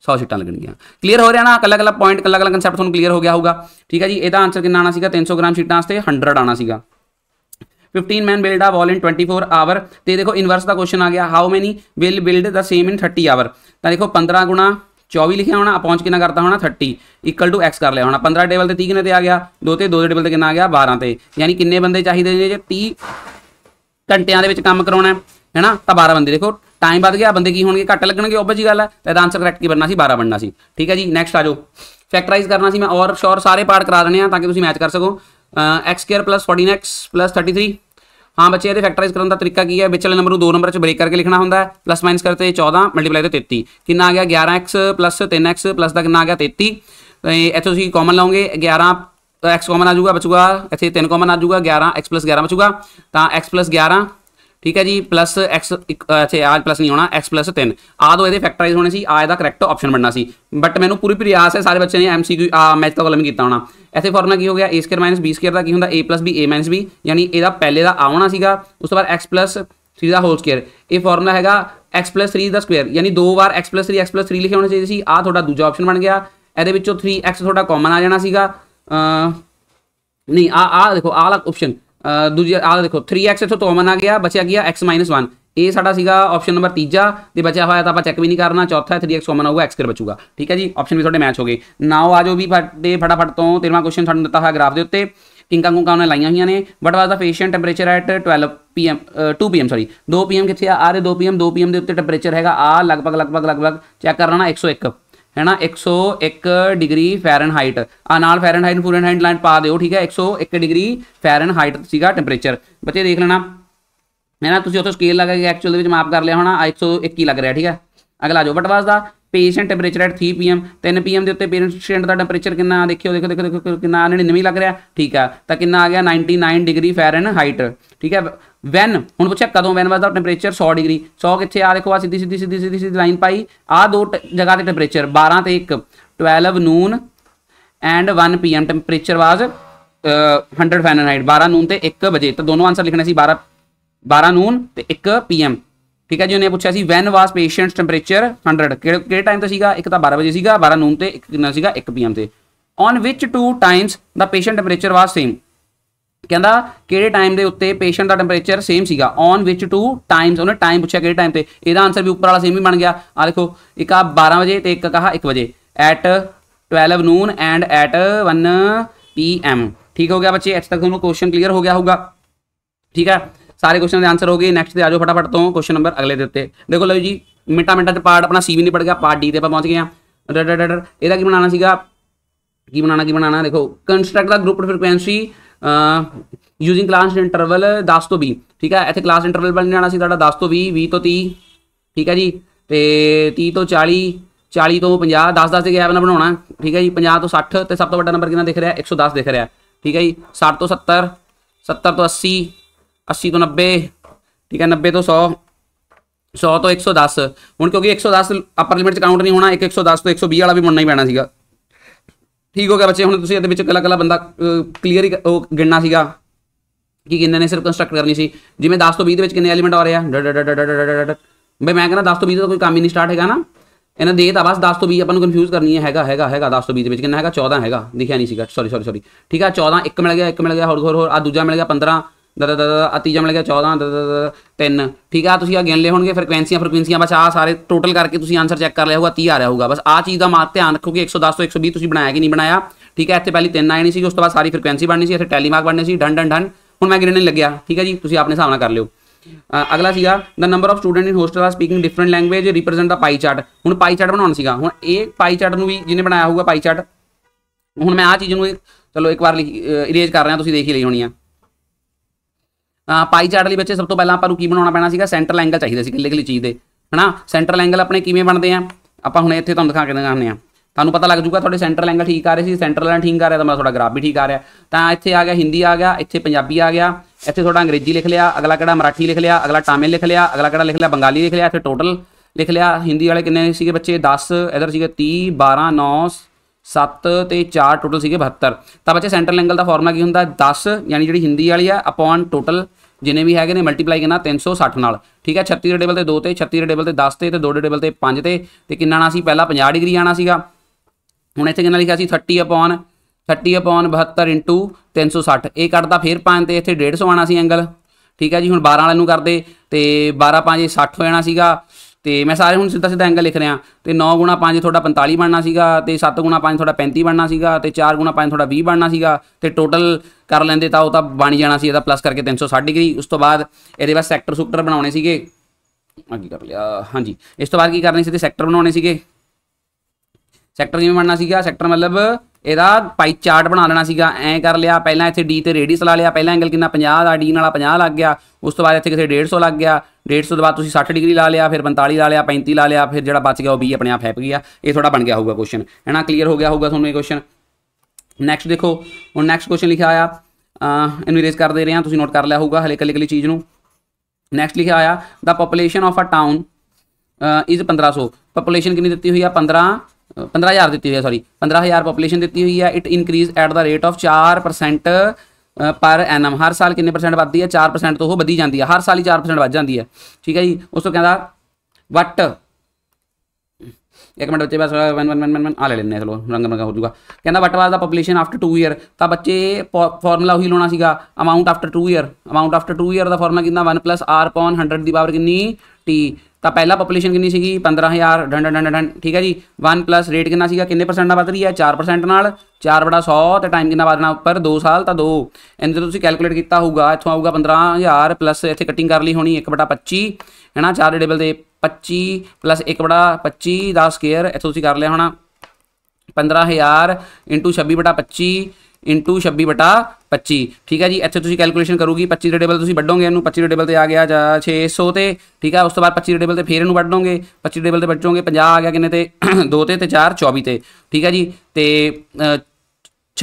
ਸੌ ਸੀਟਾਂ ਲੱਗਣਗੀਆਂ ਕਲੀਅਰ ਹੋ ਰਿਹਾ ਨਾ ਕੱਲਾ ਕੱਲਾ ਪੁਆਇੰਟ ਕੱਲਾ ਕੱਲਾ ਕਨਸੈਪਟ ਤੁਹਾਨੂੰ ਕਲੀਅਰ ਹੋ ਗਿਆ ਹੋਊਗਾ ਠੀਕ ਹੈ ਜੀ ਇਹਦਾ ਆਨਸਰ ਕਿੰਨਾ ਆਣਾ ਸੀਗਾ 300 ਗ੍ਰਾਮ ਸੀਟਾਂ ਵਾਸਤੇ 100 ਆਣਾ ਸੀਗਾ 15 ਮੈਨ ਬਿਲਡ ਆ ਵਾਲ ਇਨ 24 ਆਵਰ ਤੇ ਦੇਖੋ ਇਨਵਰਸ ਦਾ ਕੁਐਸਚਨ ਆ ਗਿਆ how many will build the same in 30 hour ਤਾਂ ਦੇਖੋ 15 ਗੁਣਾ 24 ਲਿਖਿਆ ਹੋਣਾ ਆ ਪਹੁੰਚ ਕਿੰਨਾ ਕਰਤਾ ਹੋਣਾ 30 ਇਕੁਅਲ ਟੂ x ਕਰ ਲਿਆ ਹੋਣਾ 15 ਟੇਬਲ ਤੇ 30 ਕਿੰਨੇ ਤੇ ਆ ਗਿਆ 2 ਤੇ 2 ਦੇ ਟੇਬਲ ਤੇ ਕਿੰਨਾ ਆ ਗਿਆ 12 ਤੇ ਯਾਨੀ ਕਿੰਨੇ ਬੰਦੇ ਚਾਹੀਦੇ ਨੇ ਜੇ 30 ਘੰਟਿਆਂ ਦੇ ਵਿੱਚ ਕੰਮ ਕਰਾਉਣਾ ਹੈ ਨਾ ਤਾਂ 12 ਬੰਦੇ ਦੇਖੋ ਟਾਈਮ ਵੱਧ ਗਿਆ ਬੰਦੇ ਕੀ ਹੋਣਗੇ ਘੱਟ ਲੱਗਣਗੇ ਓਬਵੀਅਸ ਜੀ ਗੱਲ ਹੈ ਤਾਂ ਆਨਸਰ ਕਰੈਕਟ ਕੀ ਬਣਨਾ ਸੀ 12 ਬਣਨਾ ਸੀ ਠੀਕ ਹੈ ਜੀ ਨੈਕਸਟ ਆ ਜਾਓ ਫੈਕਟਰਾਈਜ਼ ਕਰਨਾ ਸੀ ਮੈਂ ਔਰ ਸ਼ੋਰ ਸਾਰੇ ਪਾਰਟ ਕਰਾ ਦੇਣੇ ਆ ਤਾਂ ਕਿ ਤੁਸੀਂ ਮੈਚ ਕਰ ਸਕੋ x² 14x 33 ਹਾਂ ਬੱਚੇ ਇਹਦੇ ਫੈਕਟਰਾਈਜ਼ ਕਰਨ ਦਾ ਤਰੀਕਾ ਕੀ ਹੈ ਵਿਚਲੇ ਨੰਬਰ ਨੂੰ ਦੋ ਨੰਬਰ 'ਚ ਬ੍ਰੇਕ ਕਰਕੇ ਲਿਖਣਾ ਹੁੰਦਾ ਹੈ ਪਲੱਸ ਮਾਈਨਸ ਕਰਤੇ 14 ਮਲਟੀਪਲਾਈ ਤੇ 33 ਕਿੰਨਾ ਆ ਗਿਆ 11x 3x ਪਲੱਸ ਦਾ ਕਿੰਨਾ ਆ ਗਿਆ 33 ਇੱਥੇ ਤੁਸੀਂ ਕਾਮਨ ਲਾਓਗੇ 11 ਤਾਂ x ਕਾਮਨ ਆ ਜਾਊਗਾ ਬਚੂਗਾ ਇੱਥੇ 3 ਕਾਮਨ ਆ ਜਾਊਗਾ 11 x 11 ਬਚੂਗਾ ਤਾਂ x 11 ਠੀਕ ਹੈ ਜੀ ਪਲੱਸ x ਅੱਛੇ ਆਹ ਪਲੱਸ ਨਹੀਂ ਹੋਣਾ x 3 ਆ ਦੋ ਇਹਦੇ ਫੈਕਟਰਾਈਜ਼ ਹੋਣੇ ਸੀ ਆ ਇਹਦਾ ਕਰੈਕਟ ਆਪਸ਼ਨ ਬਣਨਾ ਸੀ ਬਟ ਮੈਨੂੰ ਪੂਰੀ ਪ੍ਰਿਆਸ ਹੈ ਸਾਰੇ ਬੱਚੇ ਨੇ ਐਮਸੀਕਿਊ ਆ ਮੈਥ ਦਾ ਕਲਮ ਕੀਤਾ ਹੋਣਾ ਐਸੇ ਫਾਰਮੂਲਾ ਕੀ ਹੋ ਗਿਆ a² b² ਦਾ ਕੀ ਹੁੰਦਾ a b a b ਯਾਨੀ ਇਹਦਾ ਪਹਿਲੇ ਦਾ ਆਉਣਾ ਸੀਗਾ ਉਸ ਤੋਂ ਬਾਅਦ x 3 ਦਾ ਹੋਲ ਸਕੁਅਰ ਇਹ ਫਾਰਮੂਲਾ ਹੈਗਾ x 3 ਦਾ ਸਕੁਅਰ ਯਾਨੀ ਦੋ ਵਾਰ x 3 x 3 ਲਿਖਿਆ ਹੋਣਾ ਚਾਹੀਦਾ ਸੀ ਆ ਤੁਹਾਡਾ ਦੂਜਾ ਆਪਸ਼ਨ ਬਣ ਗਿਆ ਇਹਦੇ ਵਿੱਚੋਂ 3x ਤੁਹਾਡਾ ਕਾਮਨ ਆ ਜਾਣਾ ਸੀਗਾ ਨਹੀਂ ਆ ਆ ਦੇਖੋ ਆਹ ਵਾਲਾ ਆਪਸ਼ਨ ਦੂਜੀ ਆਹ ਦੇਖੋ 3x ਇੱਥੋਂ ਕਾਮਨ ਆ ਗਿਆ ਬਚਿਆ ਗਿਆ x 1 ਇਹ ਸਾਡਾ ਸੀਗਾ ਆਪਸ਼ਨ ਨੰਬਰ ਤੀਜਾ ਤੇ ਬਚਿਆ ਹੋਇਆ ਤਾਂ ਆਪਾਂ ਚੈੱਕ ਵੀ ਨਹੀਂ ਕਰਨਾ ਚੌਥਾ 3x ਕਾਮਨ ਆਊਗਾ x ਕਰ ਬਚੂਗਾ ਠੀਕ ਹੈ ਜੀ ਆਪਸ਼ਨ ਵੀ ਤੁਹਾਡੇ ਮੈਚ ਹੋ ਗਏ ਨਾਓ ਆਜੋ ਵੀ ਫਟੇ ਫਟਾਫਟ ਤੋਂ ਤੇਰਵਾਂ ਕੁਐਸਚਨ ਤੁਹਾਨੂੰ ਦਿੱਤਾ ਹੋਇਆ ਗ੍ਰਾਫ ਦੇ ਉੱਤੇ ਕਿੰਕਾਂ ਕੁੰਕਾਂ ਨੇ ਲਾਈਆਂ ਹੋਈਆਂ ਨੇ what was the patient temperature at 12 PM 2 PM sorry 2 PM ਕਿੱਥੇ ਆ ਆ 2 ਪੀਐਮ 2 ਪੀਐਮ ਦੇ ਉੱਤੇ ਟੈਂਪਰੇਚਰ ਹੈਗਾ ਆ ਲਗਭਗ ਲਗਭਗ ਲਗਭਗ ਚੈੱਕ ਕਰਨਾ 101 ਹੈ ਨਾ 101 ਡਿਗਰੀ ਫੈਰਨਹਾਈਟ ਆ ਨਾਲ ਫਾਰਨਹਾਈਟ ਫੂਰਨਹਾਈਟ ਲਾਈਨ ਪਾ ਦਿਓ ਠੀਕ ਹੈ 101 ਡਿਗਰੀ ਫੈਰਨਹਾਈਟ ਸੀਗਾ ਟੈਂਪਰੇਚਰ ਬੱਚੇ ਦੇਖ ਲੈਣਾ ਹੈ ਨਾ ਤੁਸੀਂ ਉੱਥੇ ਸਕੇਲ ਲਗਾ ਕੇ ਐਕਚੁਅਲ ਦੇ ਵਿੱਚ ਮਾਪ ਕਰ ਲਿਆ ਹੋਣਾ 121 ਲੱਗ ਰਿਹਾ ਠੀਕ ਹੈ ਅਗਲਾ ਜੋ what was the patient temperature at 3 PM 3 PM ਦੇ ਉੱਤੇ ਪੇਸ਼ੈਂਟ ਦਾ ਟੈਂਪਰੇਚਰ ਕਿੰਨਾ ਦੇਖਿਓ ਦੇਖੋ ਦੇਖੋ ਕਿੰਨਾ 99 ਲੱਗ ਰਿਹਾ ਠੀਕ ਆ ਤਾਂ ਕਿੰਨਾ ਆ ਗਿਆ 99 ਡਿਗਰੀ ਫੈਰਨਹਾਈਟ ਠੀਕ ਹੈ ਵੈਨ ਹੁਣ ਪੁੱਛਿਆ ਕਦੋਂ when was the temperature 100 degree 100 ਕਿੱਥੇ ਆ ਦੇਖੋ ਆ ਸਿੱਧੀ ਸਿੱਧੀ ਸਿੱਧੀ ਸਿੱਧੀ ਸਿੱਧੀ ਲਾਈਨ ਪਾਈ ਆ ਦੋ ਜਗ੍ਹਾ ਤੇ ਟੈਂਪਰੇਚਰ 12 ਤੇ 1 12 noon and 1 PM temperature was 100 Fahrenheit 12 noon ਤੇ 1 ਵਜੇ ਤਾਂ ਦੋਨੋਂ ਆਨਸਰ ਲਿਖਣੇ ਸੀ 12 12 ਨੂਨ ਤੇ 1 ਪੀਐਮ ਠੀਕ ਹੈ ਜੀ ਉਹਨੇ ਪੁੱਛਿਆ ਸੀ ਵੈਨ ਵਾਸ ਪੇਸ਼ੈਂਟਸ ਟੈਂਪਰੇਚਰ 100 ਕਿਹੜੇ ਟਾਈਮ ਤੇ ਸੀਗਾ ਇੱਕ ਤਾਂ 12 ਵਜੇ ਸੀਗਾ 12 ਨੂਨ ਤੇ ਇੱਕ ਕਿੰਨਾ ਸੀਗਾ 1 ਪੀਐਮ ਤੇ on which two times the patient temperature was same ਕਹਿੰਦਾ ਕਿਹੜੇ ਟਾਈਮ ਦੇ ਉੱਤੇ ਪੇਸ਼ੈਂਟ ਦਾ ਟੈਂਪਰੇਚਰ ਸੇਮ ਸੀਗਾ ਔਨ ਵਿਚ ਟੂ ਟਾਈਮਸ ਉਹਨੇ ਟਾਈਮ ਪੁੱਛਿਆ ਕਿਹੜੇ ਟਾਈਮ ਤੇ ਇਹਦਾ ਆਨਸਰ ਵੀ ਉੱਪਰ ਵਾਲਾ ਸੇਮ ਹੀ ਬਣ ਗਿਆ ਆ ਦੇਖੋ ਇੱਕ ਆ 12 ਵਜੇ ਤੇ ਇੱਕ ਕਹਾ 1 ਵਜੇ at 12 noon and at 1 PM ठीक हो गया बच्चे एच तक दोनों क्वेश्चन क्लियर हो गया होगा ठीक है सारे क्वेश्चन के आंसर हो गए नेक्स्ट से आज फटाफट तो क्वेश्चन नंबर अगले देते देखो लो जी मिनटा मिनटा से पार्ट अपना सी भी नहीं पड़ गया पार्ट डी से पहुंच गए हैं डर डर डर ਇਹਦਾ ਕੀ ਬਣਾਉਣਾ ਸੀਗਾ ਕੀ ਬਣਾਉਣਾ ਕੀ ਬਣਾਉਣਾ ਦੇਖੋ construct the group frequency using class interval 10 ਤੋਂ 20 ਠੀਕ ਹੈ ਇੱਥੇ ਕਲਾਸ ਇੰਟਰਵਲ ਬਣ ਜਾਣਾ ਸੀ ਤੁਹਾਡਾ 10 ਤੋਂ 20 20 ਤੋਂ 30 ਠੀਕ ਹੈ ਜੀ ਤੇ 30 ਤੋਂ 40 40 ਤੋਂ 50 10 10 ਦੇ ਗੈਪ ਨਾਲ ਬਣਾਉਣਾ ਠੀਕ ਹੈ ਜੀ 50 ਤੋਂ 60 ਤੇ ਸਭ ਤੋਂ ਵੱਡਾ ਨੰਬਰ ਕਿੰਨਾ ਦਿਖ ਰਿਹਾ 110 ਦਿਖ ਰਿਹਾ ਠੀਕ ਹੈ ਜੀ 60 ਤੋਂ 70 70 ਤੋਂ 80 80 ਤੋਂ 90 ਠੀਕ ਹੈ 90 ਤੋਂ 100 100 ਤੋਂ 110 ਹੁਣ ਕਿਉਂਕਿ 110 ਅਪਰ ਲਿਮਿਟ ਚ ਕਾਊਂਟ ਨਹੀਂ ਹੋਣਾ ਇੱਕ 110 ਤੋਂ 120 ਵਾਲਾ ਵੀ ਮੰਨਣਾ ਹੀ ਪੈਣਾ ਸੀਗਾ ਠੀਕ ਹੋ ਗਿਆ ਬੱਚੇ ਹੁਣ ਤੁਸੀਂ ਇਹਦੇ ਵਿੱਚ ਕਲਾ ਕਲਾ ਬੰਦਾ ਕਲੀਅਰ ਹੀ ਉਹ ਗਿਣਨਾ ਸੀਗਾ ਕਿ ਕਿੰਨੇ ਨੇ ਸਿਰਫ ਕੰਸਟਰਕਟ ਕਰਨੀ ਸੀ ਜਿਵੇਂ 10 ਤੋਂ 20 ਦੇ ਵਿੱਚ ਕਿੰਨੇ ਐਲੀਮੈਂਟ ਆ ਰਹੇ ਆ ਬਈ ਮੈਂ ਕਹਿੰਦਾ 10 ਤੋਂ 20 ਦਾ ਕੋਈ ਕੰਮ ਹੀ ਨਹੀਂ ਸਟਾਰਟ ਹੈਗਾ ਨਾ ਇਹਨਾਂ ਦੇ ਤਾਂ ਬਸ 10 ਤੋਂ 20 ਆਪਾਂ ਨੂੰ ਕਨਫਿਊਜ਼ ਕਰਨੀ ਹੈ ਹੈਗਾ ਹੈਗਾ ਹੈਗਾ 10 ਤੋਂ 20 ਦੇ ਵਿੱਚ ਕਿੰਨਾ ਹੈਗਾ 14 ਹੈਗਾ ਦਿਖਿਆ ਨਹੀਂ ਸੀਗਾ ਸੌਰੀ ਸੌਰੀ ਸੌਰੀ ਠੀਕ ਆ 14 ਇੱਕ ਮਿਲ ਗਿਆ ਇੱਕ ਮਿਲ ਗਿਆ ਹੋਰ ਹੋਰ ਆ ਦੂਜਾ ਮਿਲ ਗਿਆ 15 ਦਾ ਦਾ ਦਾ ਅਤੀ ਜਮਣ ਲੱਗਿਆ 14 ਦਾ ਦਾ 3 ਠੀਕ ਆ ਤੁਸੀਂ ਆ ਗਿਣ ਲਏ ਹੋਣਗੇ ਫ੍ਰੀਕਵੈਂਸੀਆਂ ਫ੍ਰੀਕਵੈਂਸੀਆਂ ਬਸ ਆ ਸਾਰੇ ਟੋਟਲ ਕਰਕੇ ਤੁਸੀਂ ਆਨਸਰ ਚੈੱਕ ਕਰ ਲਿਆ ਹੋਊਗਾ 30 ਆ ਰਿਹਾ ਹੋਊਗਾ ਬਸ ਆ ਚੀਜ਼ ਦਾ ਮਾਰ ਧਿਆਨ ਰੱਖੋ ਕਿ 110 ਤੋਂ 120 ਤੁਸੀਂ ਬਣਾਇਆ ਕਿ ਨਹੀਂ ਬਣਾਇਆ ਠੀਕ ਹੈ ਇੱਥੇ ਪਹਿਲੀ 3 ਆਣੀ ਸੀ ਉਸ ਤੋਂ ਬਾਅਦ ਸਾਰੀ ਫ੍ਰੀਕਵੈਂਸੀ ਬਣਨੀ ਸੀ ਇੱਥੇ ਟੈਲੀ ਮਾਰਕ ਬਣਨੇ ਸੀ ਡਨ ਡਨ ਡਨ ਹੁਣ ਮੈਂ ਗਿਣਨ ਲੱਗਿਆ ਠੀਕ ਹੈ ਜੀ ਤੁਸੀਂ ਆਪਣੇ ਹਿਸਾਬ ਨਾਲ ਕਰ ਲਿਓ ਅਗਲਾ ਸੀਗਾ the number of student in hostel are speaking different language represent the pie chart ਹੁਣ ਪਾਈ ਚਾਰਟ ਬਣਾਉਣਾ ਸੀਗਾ ਹੁਣ ਇਹ ਪਾਈ ਚਾਰਟ ਨੂੰ ਵੀ ਜਿਹਨੇ ਬਣਾਇਆ ਹੋਊਗਾ ਪਾਈ ਚਾਰਟ ਹੁਣ ਮੈਂ ਆ ਚੀਜ਼ ਨੂੰ ਚਲੋ ਇੱਕ ਵਾਰ ਇਰੇਜ ਕਰ ਰਿਹਾ ਤੁਸੀਂ ਦੇਖ ਹੀ ਲਈ ਹੋਣੀ ਆ ਪਾਈ ਚਾਰਟ ਲਈ ਬੱਚੇ ਸਭ ਤੋਂ ਪਹਿਲਾਂ ਆਪਾਂ ਨੂੰ ਕੀ ਬਣਾਉਣਾ ਪੈਣਾ ਸੀਗਾ ਸੈਂਟਰਲ ਐਂਗਲ ਚਾਹੀਦਾ ਸੀ ਕਿੱਲੇ ਕਿੱਲੇ ਚੀਜ਼ ਦੇ ਹਨਾ ਸੈਂਟਰਲ ਐਂਗਲ ਆਪਣੇ ਕਿਵੇਂ ਬਣਦੇ ਆ ਆਪਾਂ ਹੁਣ ਇੱਥੇ ਤੁਹਾਨੂੰ ਦਿਖਾ ਕੇ ਦਿਖਾਉਂਦੇ ਆ ਤੁਹਾਨੂੰ ਪਤਾ ਲੱਗ ਜੂਗਾ ਤੁਹਾਡੇ ਸੈਂਟਰਲ ਐਂਗਲ ਠੀਕ ਆ ਰਹੇ ਸੀ ਸੈਂਟਰਲ ਲਾਈਨ ਠੀਕ ਆ ਰਿਹਾ ਤਾਂ ਮੈਂ ਤੁਹਾਡਾ ਗ੍ਰਾਫ ਵੀ ਠੀਕ ਆ ਰਿਹਾ ਤਾਂ ਇੱਥੇ ਆ ਗਿਆ ਹਿੰਦੀ ਆ ਗਿਆ ਇੱਥੇ ਪੰਜਾਬੀ ਆ ਗਿਆ ਇੱਥੇ ਤੁਹਾਡਾ ਅੰਗਰੇਜ਼ੀ ਲਿਖ ਲਿਆ ਅਗਲਾ ਕਿਹੜਾ ਮਰਾਠੀ ਲਿਖ ਲਿਆ ਅਗਲਾ ਤਾਮਿਲ ਲਿਖ ਲਿਆ ਅਗਲਾ ਕਿਹੜਾ ਲਿਖ ਲਿਆ ਬੰਗਾਲੀ ਲਿਖ ਲਿਆ ਇੱਥੇ ਟੋਟਲ ਲਿਖ ਲਿਆ ਹਿੰਦੀ ਵਾਲੇ ਕਿੰਨੇ ਸੀਗੇ ਬੱਚੇ 10 ਇਧਰ ਸੀਗੇ 30 12 9 7 ਤੇ 4 ਟੋਟਲ ਸੀਗੇ 72 ਤਾਂ ਬੱਚੇ ਸੈਂਟਰਲ ਐਂਗਲ ਦਾ ਫਾਰਮੂਲਾ ਕੀ ਹੁੰਦਾ 10 ਯਾਨੀ ਜਿਹੜੀ ਹਿੰਦੀ ਵਾਲੀ ਆ ਅਪਨ ਟੋਟਲ ਜਿੰਨੇ ਵੀ ਹੈਗੇ ਨੇ ਮਲਟੀਪਲਾਈ ਕਰਨਾ 360 ਨਾਲ ਠੀਕ ਹੈ 36 ਦੇ ਟੇਬਲ ਤੇ 2 ਤੇ 36 ਦੇ ਟੇਬਲ ਤੇ 10 ਤੇ ਤੇ 2 ਦੇ ਟੇਬਲ ਤੇ 5 ਤੇ ਤੇ ਕਿੰਨਾ ਆਣਾ ਸੀ ਪਹਿਲਾਂ 50 ਡਿਗਰੀ ਆਣਾ ਸੀਗਾ ਹੁਣ ਇੱਥੇ ਕਿੰਨਾ ਲਿਖਿਆ ਸੀ 30 ਅਪਨ 30 ਅਪਨ 72 ਇੰਟੂ 360 ਇਹ ਕੱਟਦਾ ਫਿਰ 5 ਤੇ ਇੱਥੇ 150 ਆਣਾ ਸੀ ਐਂਗਲ ਠੀਕ ਹੈ ਜੀ ਹੁਣ 12 ਵਾਲੇ ਨੂੰ ਕਰਦੇ ਤੇ 12 5 60 ਹੋ ਜਾਣਾ ਸੀਗਾ ਤੇ ਮੈਂ ਸਾਰੇ ਹੁਣ ਸਿੱਧਾ ਸਿੱਧਾ ਐਂਗਲ ਲਿਖ ਰਿਹਾ ਤੇ 9 5 ਤੁਹਾਡਾ 45 ਬਣਨਾ ਸੀਗਾ ਤੇ 7 5 ਤੁਹਾਡਾ 35 ਬਣਨਾ ਸੀਗਾ ਤੇ 4 5 ਤੁਹਾਡਾ 20 ਬਣਨਾ ਸੀਗਾ ਤੇ ਟੋਟਲ ਕਰ ਲੈਂਦੇ ਤਾਂ ਉਹ ਤਾਂ ਬਣ ਜਾਣਾ ਸੀ ਇਹਦਾ ਪਲੱਸ ਕਰਕੇ 360 ਡਿਗਰੀ ਉਸ ਤੋਂ ਬਾਅਦ ਇਹਦੇ ਬਾਅਦ ਸੈਕਟਰ ਸੁਕਟਰ ਬਣਾਉਣੇ ਸੀਗੇ ਅੱਗੇ ਕਰ ਲਿਆ ਹਾਂਜੀ ਇਸ ਤੋਂ ਬਾਅਦ ਕੀ ਕਰਨੀ ਸੀ ਤੇ ਸੈਕਟਰ ਬਣਾਉਣੇ ਸੀਗੇ ਸੈਕਟਰ ਕਿਵੇਂ ਬਣਨਾ ਸੀਗਾ ਸੈਕਟਰ ਮਤਲਬ ਇਹਦਾ ਪਾਈ ਚਾਰਟ ਬਣਾ ਲੈਣਾ ਸੀਗਾ ਐ ਕਰ ਲਿਆ ਪਹਿਲਾਂ ਇੱਥੇ ਡੀ ਤੇ ਰੇਡੀਅਸ ਲਾ ਲਿਆ ਪਹਿਲਾਂ ਐਂਗਲ ਕਿੰਨਾ 50 ਦਾ ਡੀ ਨਾਲ 50 ਲੱਗ ਗਿਆ ਉਸ ਤੋਂ ਬਾਅਦ ਇੱਥੇ ਕਿਸੇ 150 ਲੱਗ ਗਿਆ 150 ਤੋਂ ਬਾਅਦ ਤੁਸੀਂ 60 ਡਿਗਰੀ ਲਾ ਲਿਆ ਫਿਰ 45 ਲਾ ਲਿਆ 35 ਲਾ ਲਿਆ ਫਿਰ ਜਿਹੜਾ ਬਚ ਗਿਆ ਉਹ ਵੀ ਆਪਣੇ ਆਪ ਹੈਪ ਗਿਆ ਇਹ ਥੋੜਾ ਬਣ ਗਿਆ ਹੋਊਗਾ ਕੁਐਸਚਨ ਹੈਨਾ ਕਲੀਅਰ ਹੋ ਗਿਆ ਹੋਊਗਾ ਤੁਹਾਨੂੰ ਇਹ ਕੁਐਸਚਨ ਨੈਕਸਟ ਦੇਖੋ ਹੁਣ ਨੈਕਸਟ ਕੁਐਸਚਨ ਲਿਖਿਆ ਆਇਆ ਇਹਨੂੰ ਰੇਸ ਕਰ ਦੇ ਰਹੇ ਹਾਂ ਤੁਸੀਂ ਨੋਟ ਕਰ ਲਿਆ ਹੋਊਗਾ ਹਲੇ ਕੱਲੀ ਕੱਲੀ ਚੀਜ਼ ਨੂੰ ਨੈਕਸਟ ਲਿਖਿਆ ਆਇਆ the population of a town is 1500 population ਕਿੰਨੀ ਦਿੱਤੀ ਹੋਈ ਆ 15 15000 ਦਿੱਤੀ ਹੋਈ ਹੈ ਸੌਰੀ 15000 ਪੋਪੂਲੇਸ਼ਨ ਦਿੱਤੀ ਹੋਈ ਹੈ it increase at the rate of 4% per ਐਨਮ ਹਰ ਸਾਲ ਕਿੰਨੇ ਪਰਸੈਂਟ ਵੱਧਦੀ ਹੈ 4% ਤੋਂ ਉਹ ਵਧੀ ਜਾਂਦੀ ਹੈ ਹਰ ਸਾਲ ਹੀ 4% ਵੱਧ ਜਾਂਦੀ ਹੈ ਠੀਕ ਹੈ ਜੀ ਉਸ ਤੋਂ ਕਹਿੰਦਾ ਵਟ ਇੱਕ ਮਿੰਟ ਬੱਚੇ ਬਸ ਵਨ ਵਨ ਵਨ ਵਨ ਆ ਲੈ ਲੈਣੇ ਚਲੋ ਰੰਗ ਰੰਗਾ ਹੋ ਜੂਗਾ ਕਹਿੰਦਾ what was the population after 2 year ਤਾਂ ਬੱਚੇ ਫਾਰਮੂਲਾ ਉਹੀ ਲਾਉਣਾ ਸੀਗਾ amount after 2 year amount after 2 year ਦਾ ਫਾਰਮੂਲਾ ਕਿੰਨਾ 1 r 100 ਦੀ ਪਾਵਰ ਕਿੰਨੀ t ਤਾਂ ਪਹਿਲਾ ਪੋਪੂਲੇਸ਼ਨ ਕਿੰਨੀ ਸੀਗੀ 15000 ਡਨ ਡਨ ਡਨ ਠੀਕ ਹੈ ਜੀ 1 ਪਲੱਸ ਰੇਟ ਕਿੰਨਾ ਸੀਗਾ ਕਿੰਨੇ ਪਰਸੈਂਟ ਨਾਲ ਵਧ ਰਹੀ ਹੈ 4% ਨਾਲ 4 ਬੜਾ 100 ਤੇ ਟਾਈਮ ਕਿੰਨਾ ਵਧਣਾ ਉੱਪਰ 2 ਸਾਲ ਤਾਂ 2 ਇਹਨਾਂ ਤੁਸੀਂ ਕੈਲਕੂਲੇਟ ਕੀਤਾ ਹੋਊਗਾ ਇੱਥੋਂ ਆਊਗਾ 15000 ਪਲੱਸ ਇੱਥੇ ਕਟਿੰਗ ਕਰ ਲਈ ਹੋਣੀ 1 ਬੜਾ 25 ਹੈਨਾ 4 ਡੇਬਲ ਦੇ 25 ਪਲੱਸ 1 ਬੜਾ 25 ਦਾ ਸਕੁਅਰ ਇੱਥੋਂ ਤੁਸੀਂ ਕਰ ਲਿਆ ਹੋਣਾ 15000 26 ਬੜਾ 25 ਇੰਟੂ 26 ਬਟਾ 25 ਠੀਕ ਹੈ ਜੀ ਇੱਥੇ ਤੁਸੀਂ ਕੈਲਕੂਲੇਸ਼ਨ ਕਰੋਗੇ 25 ਦੇ ਟੇਬਲ ਤੁਸੀਂ ਵੱਡੋਗੇ ਇਹਨੂੰ 25 ਦੇ ਟੇਬਲ ਤੇ ਆ ਗਿਆ 600 ਤੇ ਠੀਕ ਹੈ ਉਸ ਤੋਂ ਬਾਅਦ 25 ਦੇ ਟੇਬਲ ਤੇ ਫੇਰ ਇਹਨੂੰ ਵੱਡੋਗੇ 25 ਦੇ ਟੇਬਲ ਤੇ ਵੱਡੋਗੇ 50 ਆ ਗਿਆ ਕਿੰਨੇ ਤੇ 2 ਤੇ ਤੇ 4 24 ਤੇ ਠੀਕ ਹੈ ਜੀ ਤੇ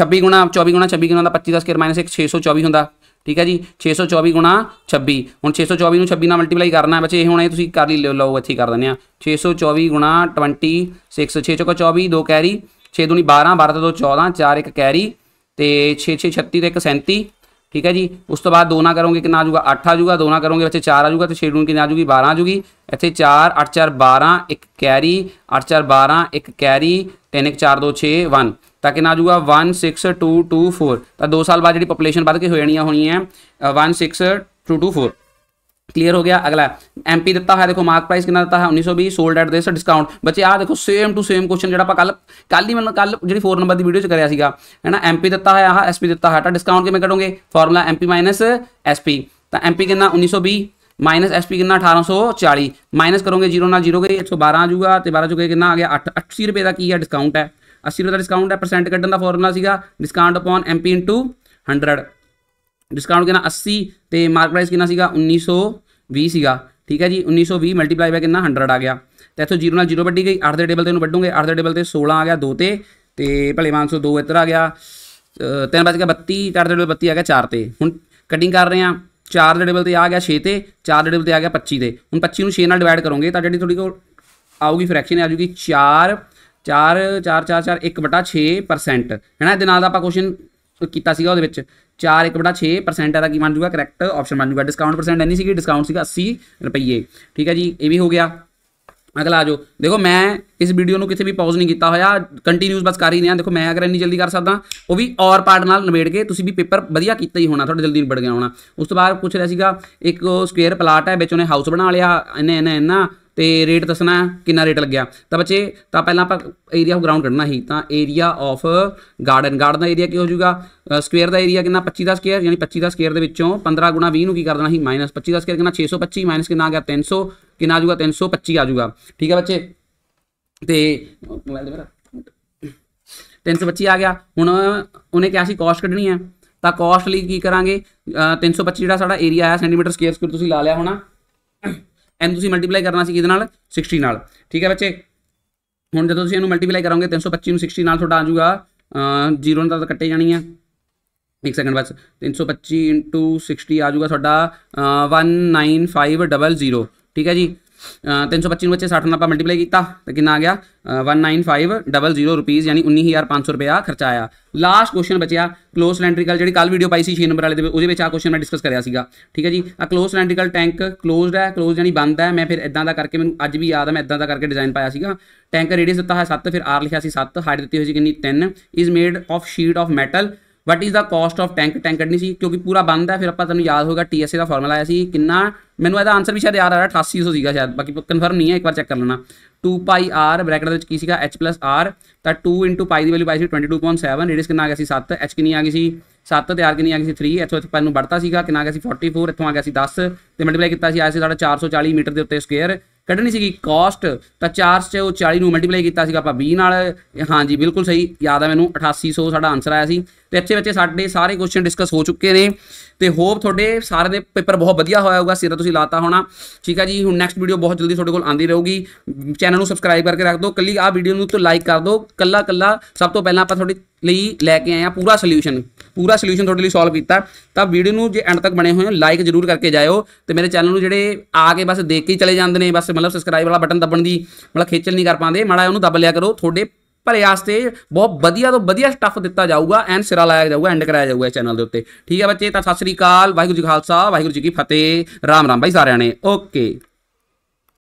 26 ਗੁਣਾ 24 ਗੁਣਾ 26 ਗੁਣਾ ਦਾ 25 ਦਾ ਸਕੁਅਰ ਮਾਈਨਸ 1 624 ਹੁੰਦਾ ਠੀਕ ਹੈ ਜੀ 624 ਗੁਣਾ 26 ਹੁਣ 624 ਨੂੰ 26 ਨਾਲ ਮਲਟੀਪਲਾਈ ਕਰਨਾ ਹੈ ਬੱਚੇ ਇਹ ਹੁਣ ਇਹ ਤੁਸੀਂ ਕਰ ਲਈ ਲਓ ਇੱਥੇ ਕਰ ਦਿੰਦੇ ਆ 624 ਗੁਣਾ 26 6 ਚੋਕਾ 24 2 ਕੈਰੀ 6 ਦੂਣੀ 12 12 ਤੋਂ 14 4 ਇੱਕ ਕੈਰੀ ਤੇ 6 6 36 ਤੇ 1 37 ਠੀਕ ਹੈ ਜੀ ਉਸ ਤੋਂ ਬਾਅਦ ਦੋਨਾ ਨਾ ਕਰੋਗੇ ਕਿੰਨਾ ਆ ਜਾਊਗਾ 8 ਆ ਜਾਊਗਾ 2 ਨਾ ਕਰੋਗੇ ਬੱਚੇ 4 ਆ ਜਾਊਗਾ ਤੇ ਨੂੰ ਕਿੰਨਾ ਆ ਜਾਊਗੀ 12 ਆ ਜਾਊਗੀ ਇੱਥੇ 4 8 4 12 ਇੱਕ ਕੈਰੀ 8 4 12 ਇੱਕ ਕੈਰੀ 3 1 4 2 6 1 ਤਾਂ ਕਿੰਨਾ ਆ ਜਾਊਗਾ 16224 ਤਾਂ 2 ਸਾਲ ਬਾਅਦ ਜਿਹੜੀ ਪੋਪੂਲੇਸ਼ਨ ਵੱਧ ਕੇ ਹੋ ਜਾਣੀ ਆ ਹੋਣੀ ਹੈ 16224 ਕਲੀਅਰ ਹੋ ਗਿਆ ਅਗਲਾ ਐਮਪੀ ਦਿੱਤਾ ਹੋਇਆ ਦੇਖੋ ਮਾਰਕ ਪ੍ਰਾਈਸ ਕਿੰਨਾ ਦਿੱਤਾ ਹੈ 1920 ਸੋਲਡ ਐਟ ਦਿਸ ਡਿਸਕਾਊਂਟ ਬੱਚੇ ਆ ਦੇਖੋ ਸੇਮ ਟੂ ਸੇਮ ਕੁਐਸਚਨ ਜਿਹੜਾ ਆਪਾਂ ਕੱਲ ਕੱਲ ਹੀ ਮੈਨੂੰ ਕੱਲ ਜਿਹੜੀ 4 ਨੰਬਰ ਦੀ ਵੀਡੀਓ ਚ ਕਰਿਆ ਸੀਗਾ ਹੈਨਾ ਐਮਪੀ ਦਿੱਤਾ ਹੋਇਆ ਆ ਐਸਪੀ ਦਿੱਤਾ ਹੈ ਤਾਂ ਡਿਸਕਾਊਂਟ ਕਿਵੇਂ ਕੱਢੋਗੇ ਫਾਰਮੂਲਾ ਐਮਪੀ ਮਾਈਨਸ ਐਸਪੀ ਤਾਂ ਐਮਪੀ ਕਿੰਨਾ 1920 ਮਾਈਨਸ ਐਸਪੀ ਕਿੰਨਾ 1840 ਮਾਈਨਸ ਕਰੋਗੇ 0 ਨਾਲ 0 ਗਏ 112 ਆ ਜਾਊਗਾ ਤੇ 12 ਚੁਕੇ ਕਿੰਨਾ ਆ ਗਿਆ 8 80 ਰੁਪਏ ਦਾ ਕੀ ਹੈ ਡਿਸਕਾਊਂਟ ਹੈ 80 ਰੁਪਏ ਦਾ ਡਿਸਕਾਊਂਟ ਹੈ ਪਰਸੈਂਟ ਕੱਢਣ ਦਾ ਫਾਰਮੂਲਾ ਸੀਗਾ ਡਿਸਕਾਊਂਟ ਅਪਨ ਐਮਪੀ 100 ਡਿਸਕਾਊਂਟ ਕਿੰਨਾ 80 ਤੇ ਮਾਰਕ ਪ੍ਰਾਈਸ ਕਿੰਨਾ ਸੀਗਾ 1920 ਸੀਗਾ ਠੀਕ ਹੈ ਜੀ 1920 ਮਲਟੀਪਲਾਈ ਬਾਈ ਕਿੰਨਾ 100 ਆ ਗਿਆ ਤੇ ਇਥੋਂ 0 ਨਾਲ 0 ਵੱਡੀ ਗਈ 8 ਦੇ ਟੇਬਲ ਤੇ ਇਹਨੂੰ ਵੱਡੂਗੇ 8 ਦੇ ਟੇਬਲ ਤੇ 16 ਆ ਗਿਆ 2 ਤੇ ਤੇ ਭਲੇ 502 2 ਇੱਧਰ ਆ ਗਿਆ 3 ਬਚ ਗਿਆ 32 4 ਦੇ ਟੇਬਲ 32 ਆ ਗਿਆ 4 ਤੇ ਹੁਣ ਕਟਿੰਗ ਕਰ ਰਹੇ ਆ 4 ਦੇ ਟੇਬਲ ਤੇ ਆ ਗਿਆ 6 ਤੇ 4 ਦੇ ਟੇਬਲ ਤੇ ਆ ਗਿਆ 25 ਤੇ ਹੁਣ 25 ਨੂੰ 6 ਨਾਲ ਡਿਵਾਈਡ ਕਰੋਗੇ ਤਾਂ ਜਿਹੜੀ ਤੁਹਾਡੀ ਕੋਲ ਆਊਗੀ ਫ੍ਰੈਕਸ਼ਨ ਆ ਜੂਗੀ 4 4 4 4 4 1/6% ਹੈਨਾ ਇਹਦੇ ਨਾਲ ਦਾ ਆਪਾਂ ਕੁਐਸਚਨ ਕੀਤਾ ਸੀਗਾ ਉਹਦੇ ਵਿੱਚ 4 1/6% ਇਹਦਾ ਕੀ ਬਣ ਜੂਗਾ ਕਰੈਕਟ ਆਪਸ਼ਨ ਬਣ ਜੂਗਾ ਡਿਸਕਾਊਂਟ ਪਰਸੈਂਟ ਐਨੀ ਸੀਗੀ ਡਿਸਕਾਊਂਟ ਸੀਗਾ 80 ਰੁਪਏ ਠੀਕ ਹੈ ਜੀ ਇਹ ਵੀ ਹੋ ਗਿਆ ਅਗਲਾ ਆਜੋ ਦੇਖੋ ਮੈਂ ਇਸ ਵੀਡੀਓ ਨੂੰ ਕਿਤੇ ਵੀ ਪਾਜ਼ ਨਹੀਂ ਕੀਤਾ ਹੋਇਆ ਕੰਟੀਨਿਊਸ ਬਸ ਕਰ ਹੀ ਰਿਹਾ ਦੇਖੋ ਮੈਂ ਅਗਰ ਇੰਨੀ ਜਲਦੀ ਕਰ ਸਕਦਾ ਉਹ ਵੀ ਔਰ ਪਾਰਟ ਨਾਲ ਨਿਬੇੜ ਕੇ ਤੁਸੀਂ ਵੀ ਪੇਪਰ ਵਧੀਆ ਕੀਤਾ ਹੀ ਹੋਣਾ ਤੁਹਾਡਾ ਜਲਦੀ ਨਿਬੜ ਗਿਆ ਹੋਣਾ ਉਸ ਤੋਂ ਬਾਅਦ ਪੁੱਛ ਰਿਹਾ ਸੀਗਾ ਇੱਕ ਸਕੁਅਰ ਪਲਾਟ ਹੈ ਵਿੱਚ ਉਹਨੇ ਹਾਊਸ ਬਣਾ ਲਿਆ ਇਹਨੇ ਇਹਨੇ ਇਹਨਾ ਤੇ ਰੇਟ ਦੱਸਣਾ ਕਿੰਨਾ ਰੇਟ ਲੱਗਿਆ ਤਾਂ ਬੱਚੇ ਤਾਂ ਪਹਿਲਾਂ ਆਪਾਂ ਏਰੀਆ ਆਫ ਗਰਾਊਂਡ ਕੱਢਣਾ ਹੀ ਤਾਂ ਏਰੀਆ ਆਫ ਗਾਰਡਨ ਗਾਰਡਨ ਦਾ ਏਰੀਆ ਕੀ ਹੋ ਜਾਊਗਾ ਸਕੁਅਰ ਦਾ ਏਰੀਆ ਕਿੰਨਾ 25 ਦਾ ਸਕੁਅਰ ਯਾਨੀ 25 ਦਾ ਸਕੁਅਰ ਦੇ ਵਿੱਚੋਂ 15 20 ਨੂੰ ਕੀ ਕਰ ਦੇਣਾ ਸੀ -25 ਦਾ ਸਕੁਅਰ ਕਿੰਨਾ 625 ਮਾਈਨਸ ਕਿੰਨਾ ਆ ਗਿਆ 300 ਕਿੰਨਾ ਆ ਜਾਊਗਾ 325 ਆ ਜਾਊਗਾ ਠੀਕ ਹੈ ਬੱਚੇ ਤੇ ਮੋਬਾਈਲ ਦੇ ਮੇਰਾ 325 ਆ ਗਿਆ ਹੁਣ ਉਹਨੇ ਕਿਹਾ ਸੀ ਕਾਸਟ ਕੱਢਣੀ ਹੈ ਤਾਂ ਕਾਸਟ ਲਈ ਕੀ ਕਰਾਂਗੇ 325 ਜਿਹੜਾ ਸਾਡਾ ਏਰੀਆ ਆਇਆ ਸੈਂਟੀਮੀਟਰ ਸਕੁਅਰ ਸਕੁਅਰ ਤੁਸੀਂ ਲਾ ਲਿਆ ਹੋਣਾ ਐਨ ਤੁਸੀਂ ਮਲਟੀਪਲਾਈ ਕਰਨਾ ਸੀ ਕਿਹਦੇ ਨਾਲ 60 ਨਾਲ ਠੀਕ ਹੈ ਬੱਚੇ ਹੁਣ ਜਦੋਂ ਤੁਸੀਂ ਇਹਨੂੰ ਮਲਟੀਪਲਾਈ ਕਰੋਗੇ 325 ਨੂੰ 60 ਨਾਲ ਤੁਹਾਡਾ ਆ ਜਾਊਗਾ ਜ਼ੀਰੋ ਨਾਲ ਤਾਂ ਕੱਟੇ ਜਾਣੀ ਆ ਇੱਕ ਸੈਕਿੰਡ ਬਸ 325 60 ਆ ਜਾਊਗਾ ਤੁਹਾਡਾ 19500 ਠੀਕ ਹੈ ਜੀ 325 ਨੂੰ 60 ਨਾਲ ਆਪਾਂ ਮਲਟੀਪਲਾਈ ਕੀਤਾ ਤਾਂ ਕਿੰਨਾ ਆ ਗਿਆ 19500 ਰੁਪਏ ਯਾਨੀ 19500 ਰੁਪਿਆ ਖਰਚਾ ਆਇਆ ਲਾਸਟ ਕੁਐਸਚਨ ਬਚਿਆ ক্লোਜ਼ ਸਿਲੈਂਡ੍ਰਿਕਲ ਜਿਹੜੀ ਕੱਲ ਵੀਡੀਓ ਪਾਈ ਸੀ 6 ਨੰਬਰ ਵਾਲੇ ਦੇ ਉਹਦੇ ਵਿੱਚ ਆ ਕੁਐਸਚਨ ਮੈਂ ਡਿਸਕਸ ਕਰਿਆ ਸੀਗਾ ਠੀਕ ਹੈ ਜੀ ਆ ক্লোਜ਼ ਸਿਲੈਂਡ੍ਰਿਕਲ ਟੈਂਕ ক্লোਜ਼ਡ ਹੈ ক্লোਜ਼ ਯਾਨੀ ਬੰਦ ਹੈ ਮੈਂ ਫਿਰ ਇਦਾਂ ਦਾ ਕਰਕੇ ਮੈਨੂੰ ਅੱਜ ਵੀ ਯਾਦ ਹੈ ਮੈਂ ਇਦਾਂ ਦਾ ਕਰਕੇ ਡਿਜ਼ਾਈਨ ਪਾਇਆ ਸੀਗਾ ਟੈਂਕ ਰੇਡੀਅਸ ਦਿੱਤਾ ਹੈ 7 ਫਿਰ ਆਰ ਲਿਖਿਆ ਸੀ 7 ਹਾਈਟ ਦਿੱਤੀ ਹੋਈ ਸੀ ਕਿੰਨੀ 3 is made of sheet of metal what is the cost of tank tank ਕੱਢਣੀ ਸੀ ਕਿਉਂਕਿ ਪੂਰਾ ਬੰਦ ਹੈ ਫਿਰ ਆਪਾਂ ਤੁਹਾਨੂੰ ਯਾਦ ਹੋਗਾ ਟੀਐਸਏ ਦਾ ਫਾਰਮੂਲਾ ਆਇਆ ਸੀ ਕਿੰਨਾ ਮੈਨੂੰ ਇਹਦਾ ਆਨਸਰ ਵੀ ਸ਼ਾਇਦ ਯਾਦ ਆ ਰਿਹਾ 8800 ਸੀਗਾ ਸ਼ਾਇਦ ਬਾਕੀ ਕਨਫਰਮ ਨਹੀਂ ਹੈ ਇੱਕ ਵਾਰ ਚੈੱਕ ਕਰ ਲੈਣਾ 2 ਪਾਈ r ਬ੍ਰੈਕਟ ਦੇ ਵਿੱਚ ਕੀ ਸੀਗਾ h r ਤਾਂ 2 ਪਾਈ ਦੀ ਵੈਲਿਊ ਪਾਈ ਸੀ 22.7 ਰੇਡੀਅਸ ਕਿੰਨਾ ਆ ਗਿਆ ਸੀ 7 h ਕਿੰਨੀ ਆ ਗਈ ਸੀ 7 ਤੇ r ਕਿੰਨੀ ਆ ਗਈ ਸੀ 3 ਇੱਥੋਂ ਇੱਥੇ ਪਾਈ ਨੂੰ ਵੱਧਤਾ ਸੀਗਾ ਕਿੰਨਾ ਆ ਗਿਆ ਸੀ 44 ਇੱਥੋਂ ਆ ਗਿਆ ਸੀ 10 ਤੇ ਮਲਟੀਪਲਾਈ ਕੀਤਾ ਸੀ ਆਇਆ ਸੀ ਸਾਡਾ 440 ਮੀਟਰ ਦੇ ਉੱਤੇ ਸਕੁਅਰ ਕੱਢਣੀ ਸੀਗੀ ਕਾਸਟ ਤਾਂ 4 ਚ ਉਹ 40 ਨੂੰ ਮਲਟੀਪਲਾਈ ਕੀਤਾ ਸੀਗਾ ਆਪਾਂ 20 ਨਾਲ ਹਾਂਜੀ ਬਿਲਕੁਲ ਸਹੀ ਯਾਦ ਆ ਮੈਨੂੰ 8800 ਸਾਡਾ ਆਨਸਰ ਆਇਆ ਸੀ ਤੇ ਇੱਥੇ ਬੱਚੇ ਸਾਡੇ ਸਾਰੇ ਕੁਐਸਚਨ ਡਿਸਕਸ ਹੋ ਚੁੱਕੇ ਨੇ ਤੇ ਹੋਪ ਤੁਹਾਡੇ ਸਾਰੇ ਦੇ ਪੇਪਰ ਬਹੁਤ ਵਧੀਆ ਹੋਇਆ ਹੋਊਗਾ ਸਿਰ ਤੁਸੀਂ ਲਾਤਾ ਹੋਣਾ ਠੀਕ ਆ ਜੀ ਹੁਣ ਨੈਕਸਟ ਵੀਡੀਓ ਬਹੁਤ ਜਲਦੀ ਤੁਹਾਡੇ ਕੋਲ ਆਂਦੀ ਰਹੂਗੀ ਚੈਨਲ ਨੂੰ ਸਬਸਕ੍ਰਾਈਬ ਕਰਕੇ ਰੱਖ ਦਿਓ ਕੱਲੀ ਆ ਵੀਡੀਓ ਨੂੰ ਤੋਂ ਲਾਈਕ ਕਰ ਦਿਓ ਕੱਲਾ ਕੱਲਾ ਸਭ ਤੋਂ ਪਹਿਲਾਂ ਆਪਾਂ ਤੁਹਾਡੀ ਲਈ ਲੈ ਕੇ ਆਏ ਆ ਪੂਰਾ ਸੋਲੂਸ਼ਨ ਪੂਰਾ ਸੋਲੂਸ਼ਨ ਤੁਹਾਡੇ ਲਈ ਸੋਲਵ ਕੀਤਾ ਤਾਂ ਵੀਡੀਓ ਨੂੰ ਜੇ ਐਂਡ ਤੱਕ ਬਣੇ ਹੋਏ ਹੋ ਲਾਈਕ ਜਰੂਰ ਕਰਕੇ ਜਾਇਓ ਤੇ ਮੇਰੇ ਚੈਨਲ ਨੂੰ ਜਿਹੜੇ ਆ ਕੇ ਬਸ ਦੇਖ ਕੇ ਚਲੇ ਜਾਂਦੇ ਨੇ ਬਸ ਮਤਲਬ ਸਬਸਕ੍ਰਾਈਬ ਵਾਲਾ ਬਟਨ ਦੱਬਣ ਦੀ ਮਤਲਬ ਖੇਚਲ ਨਹੀਂ ਕਰ ਪਾਉਂਦੇ ਮਾੜਾ ਉਹਨੂੰ ਦੱਬ ਲਿਆ ਕਰੋ ਤੁਹਾਡੇ ਭਲੇ ਆਸਤੇ ਬਹੁਤ ਵਧੀਆ ਤੋਂ ਵਧੀਆ ਸਟੱਫ ਦਿੱਤਾ ਜਾਊਗਾ ਐਂਡ ਸਿਰਾ ਲਾਇਆ ਜਾਊਗਾ ਐਂਡ ਕਰਾਇਆ ਜਾਊਗਾ ਚੈਨਲ ਦੇ ਉੱਤੇ ਠੀਕ ਹੈ ਬੱਚੇ ਤਾਂ ਸਤਿ ਸ੍ਰੀ ਅਕਾਲ ਵਾਹਿਗੁਰੂ ਜੀ ਖਾਲਸਾ ਵਾਹਿਗੁਰੂ ਜੀ ਕੀ ਫਤਿਹ ਰਾਮ ਰਾਮ ਬਾਈ ਸਾਰਿਆਂ ਨੇ ਓਕੇ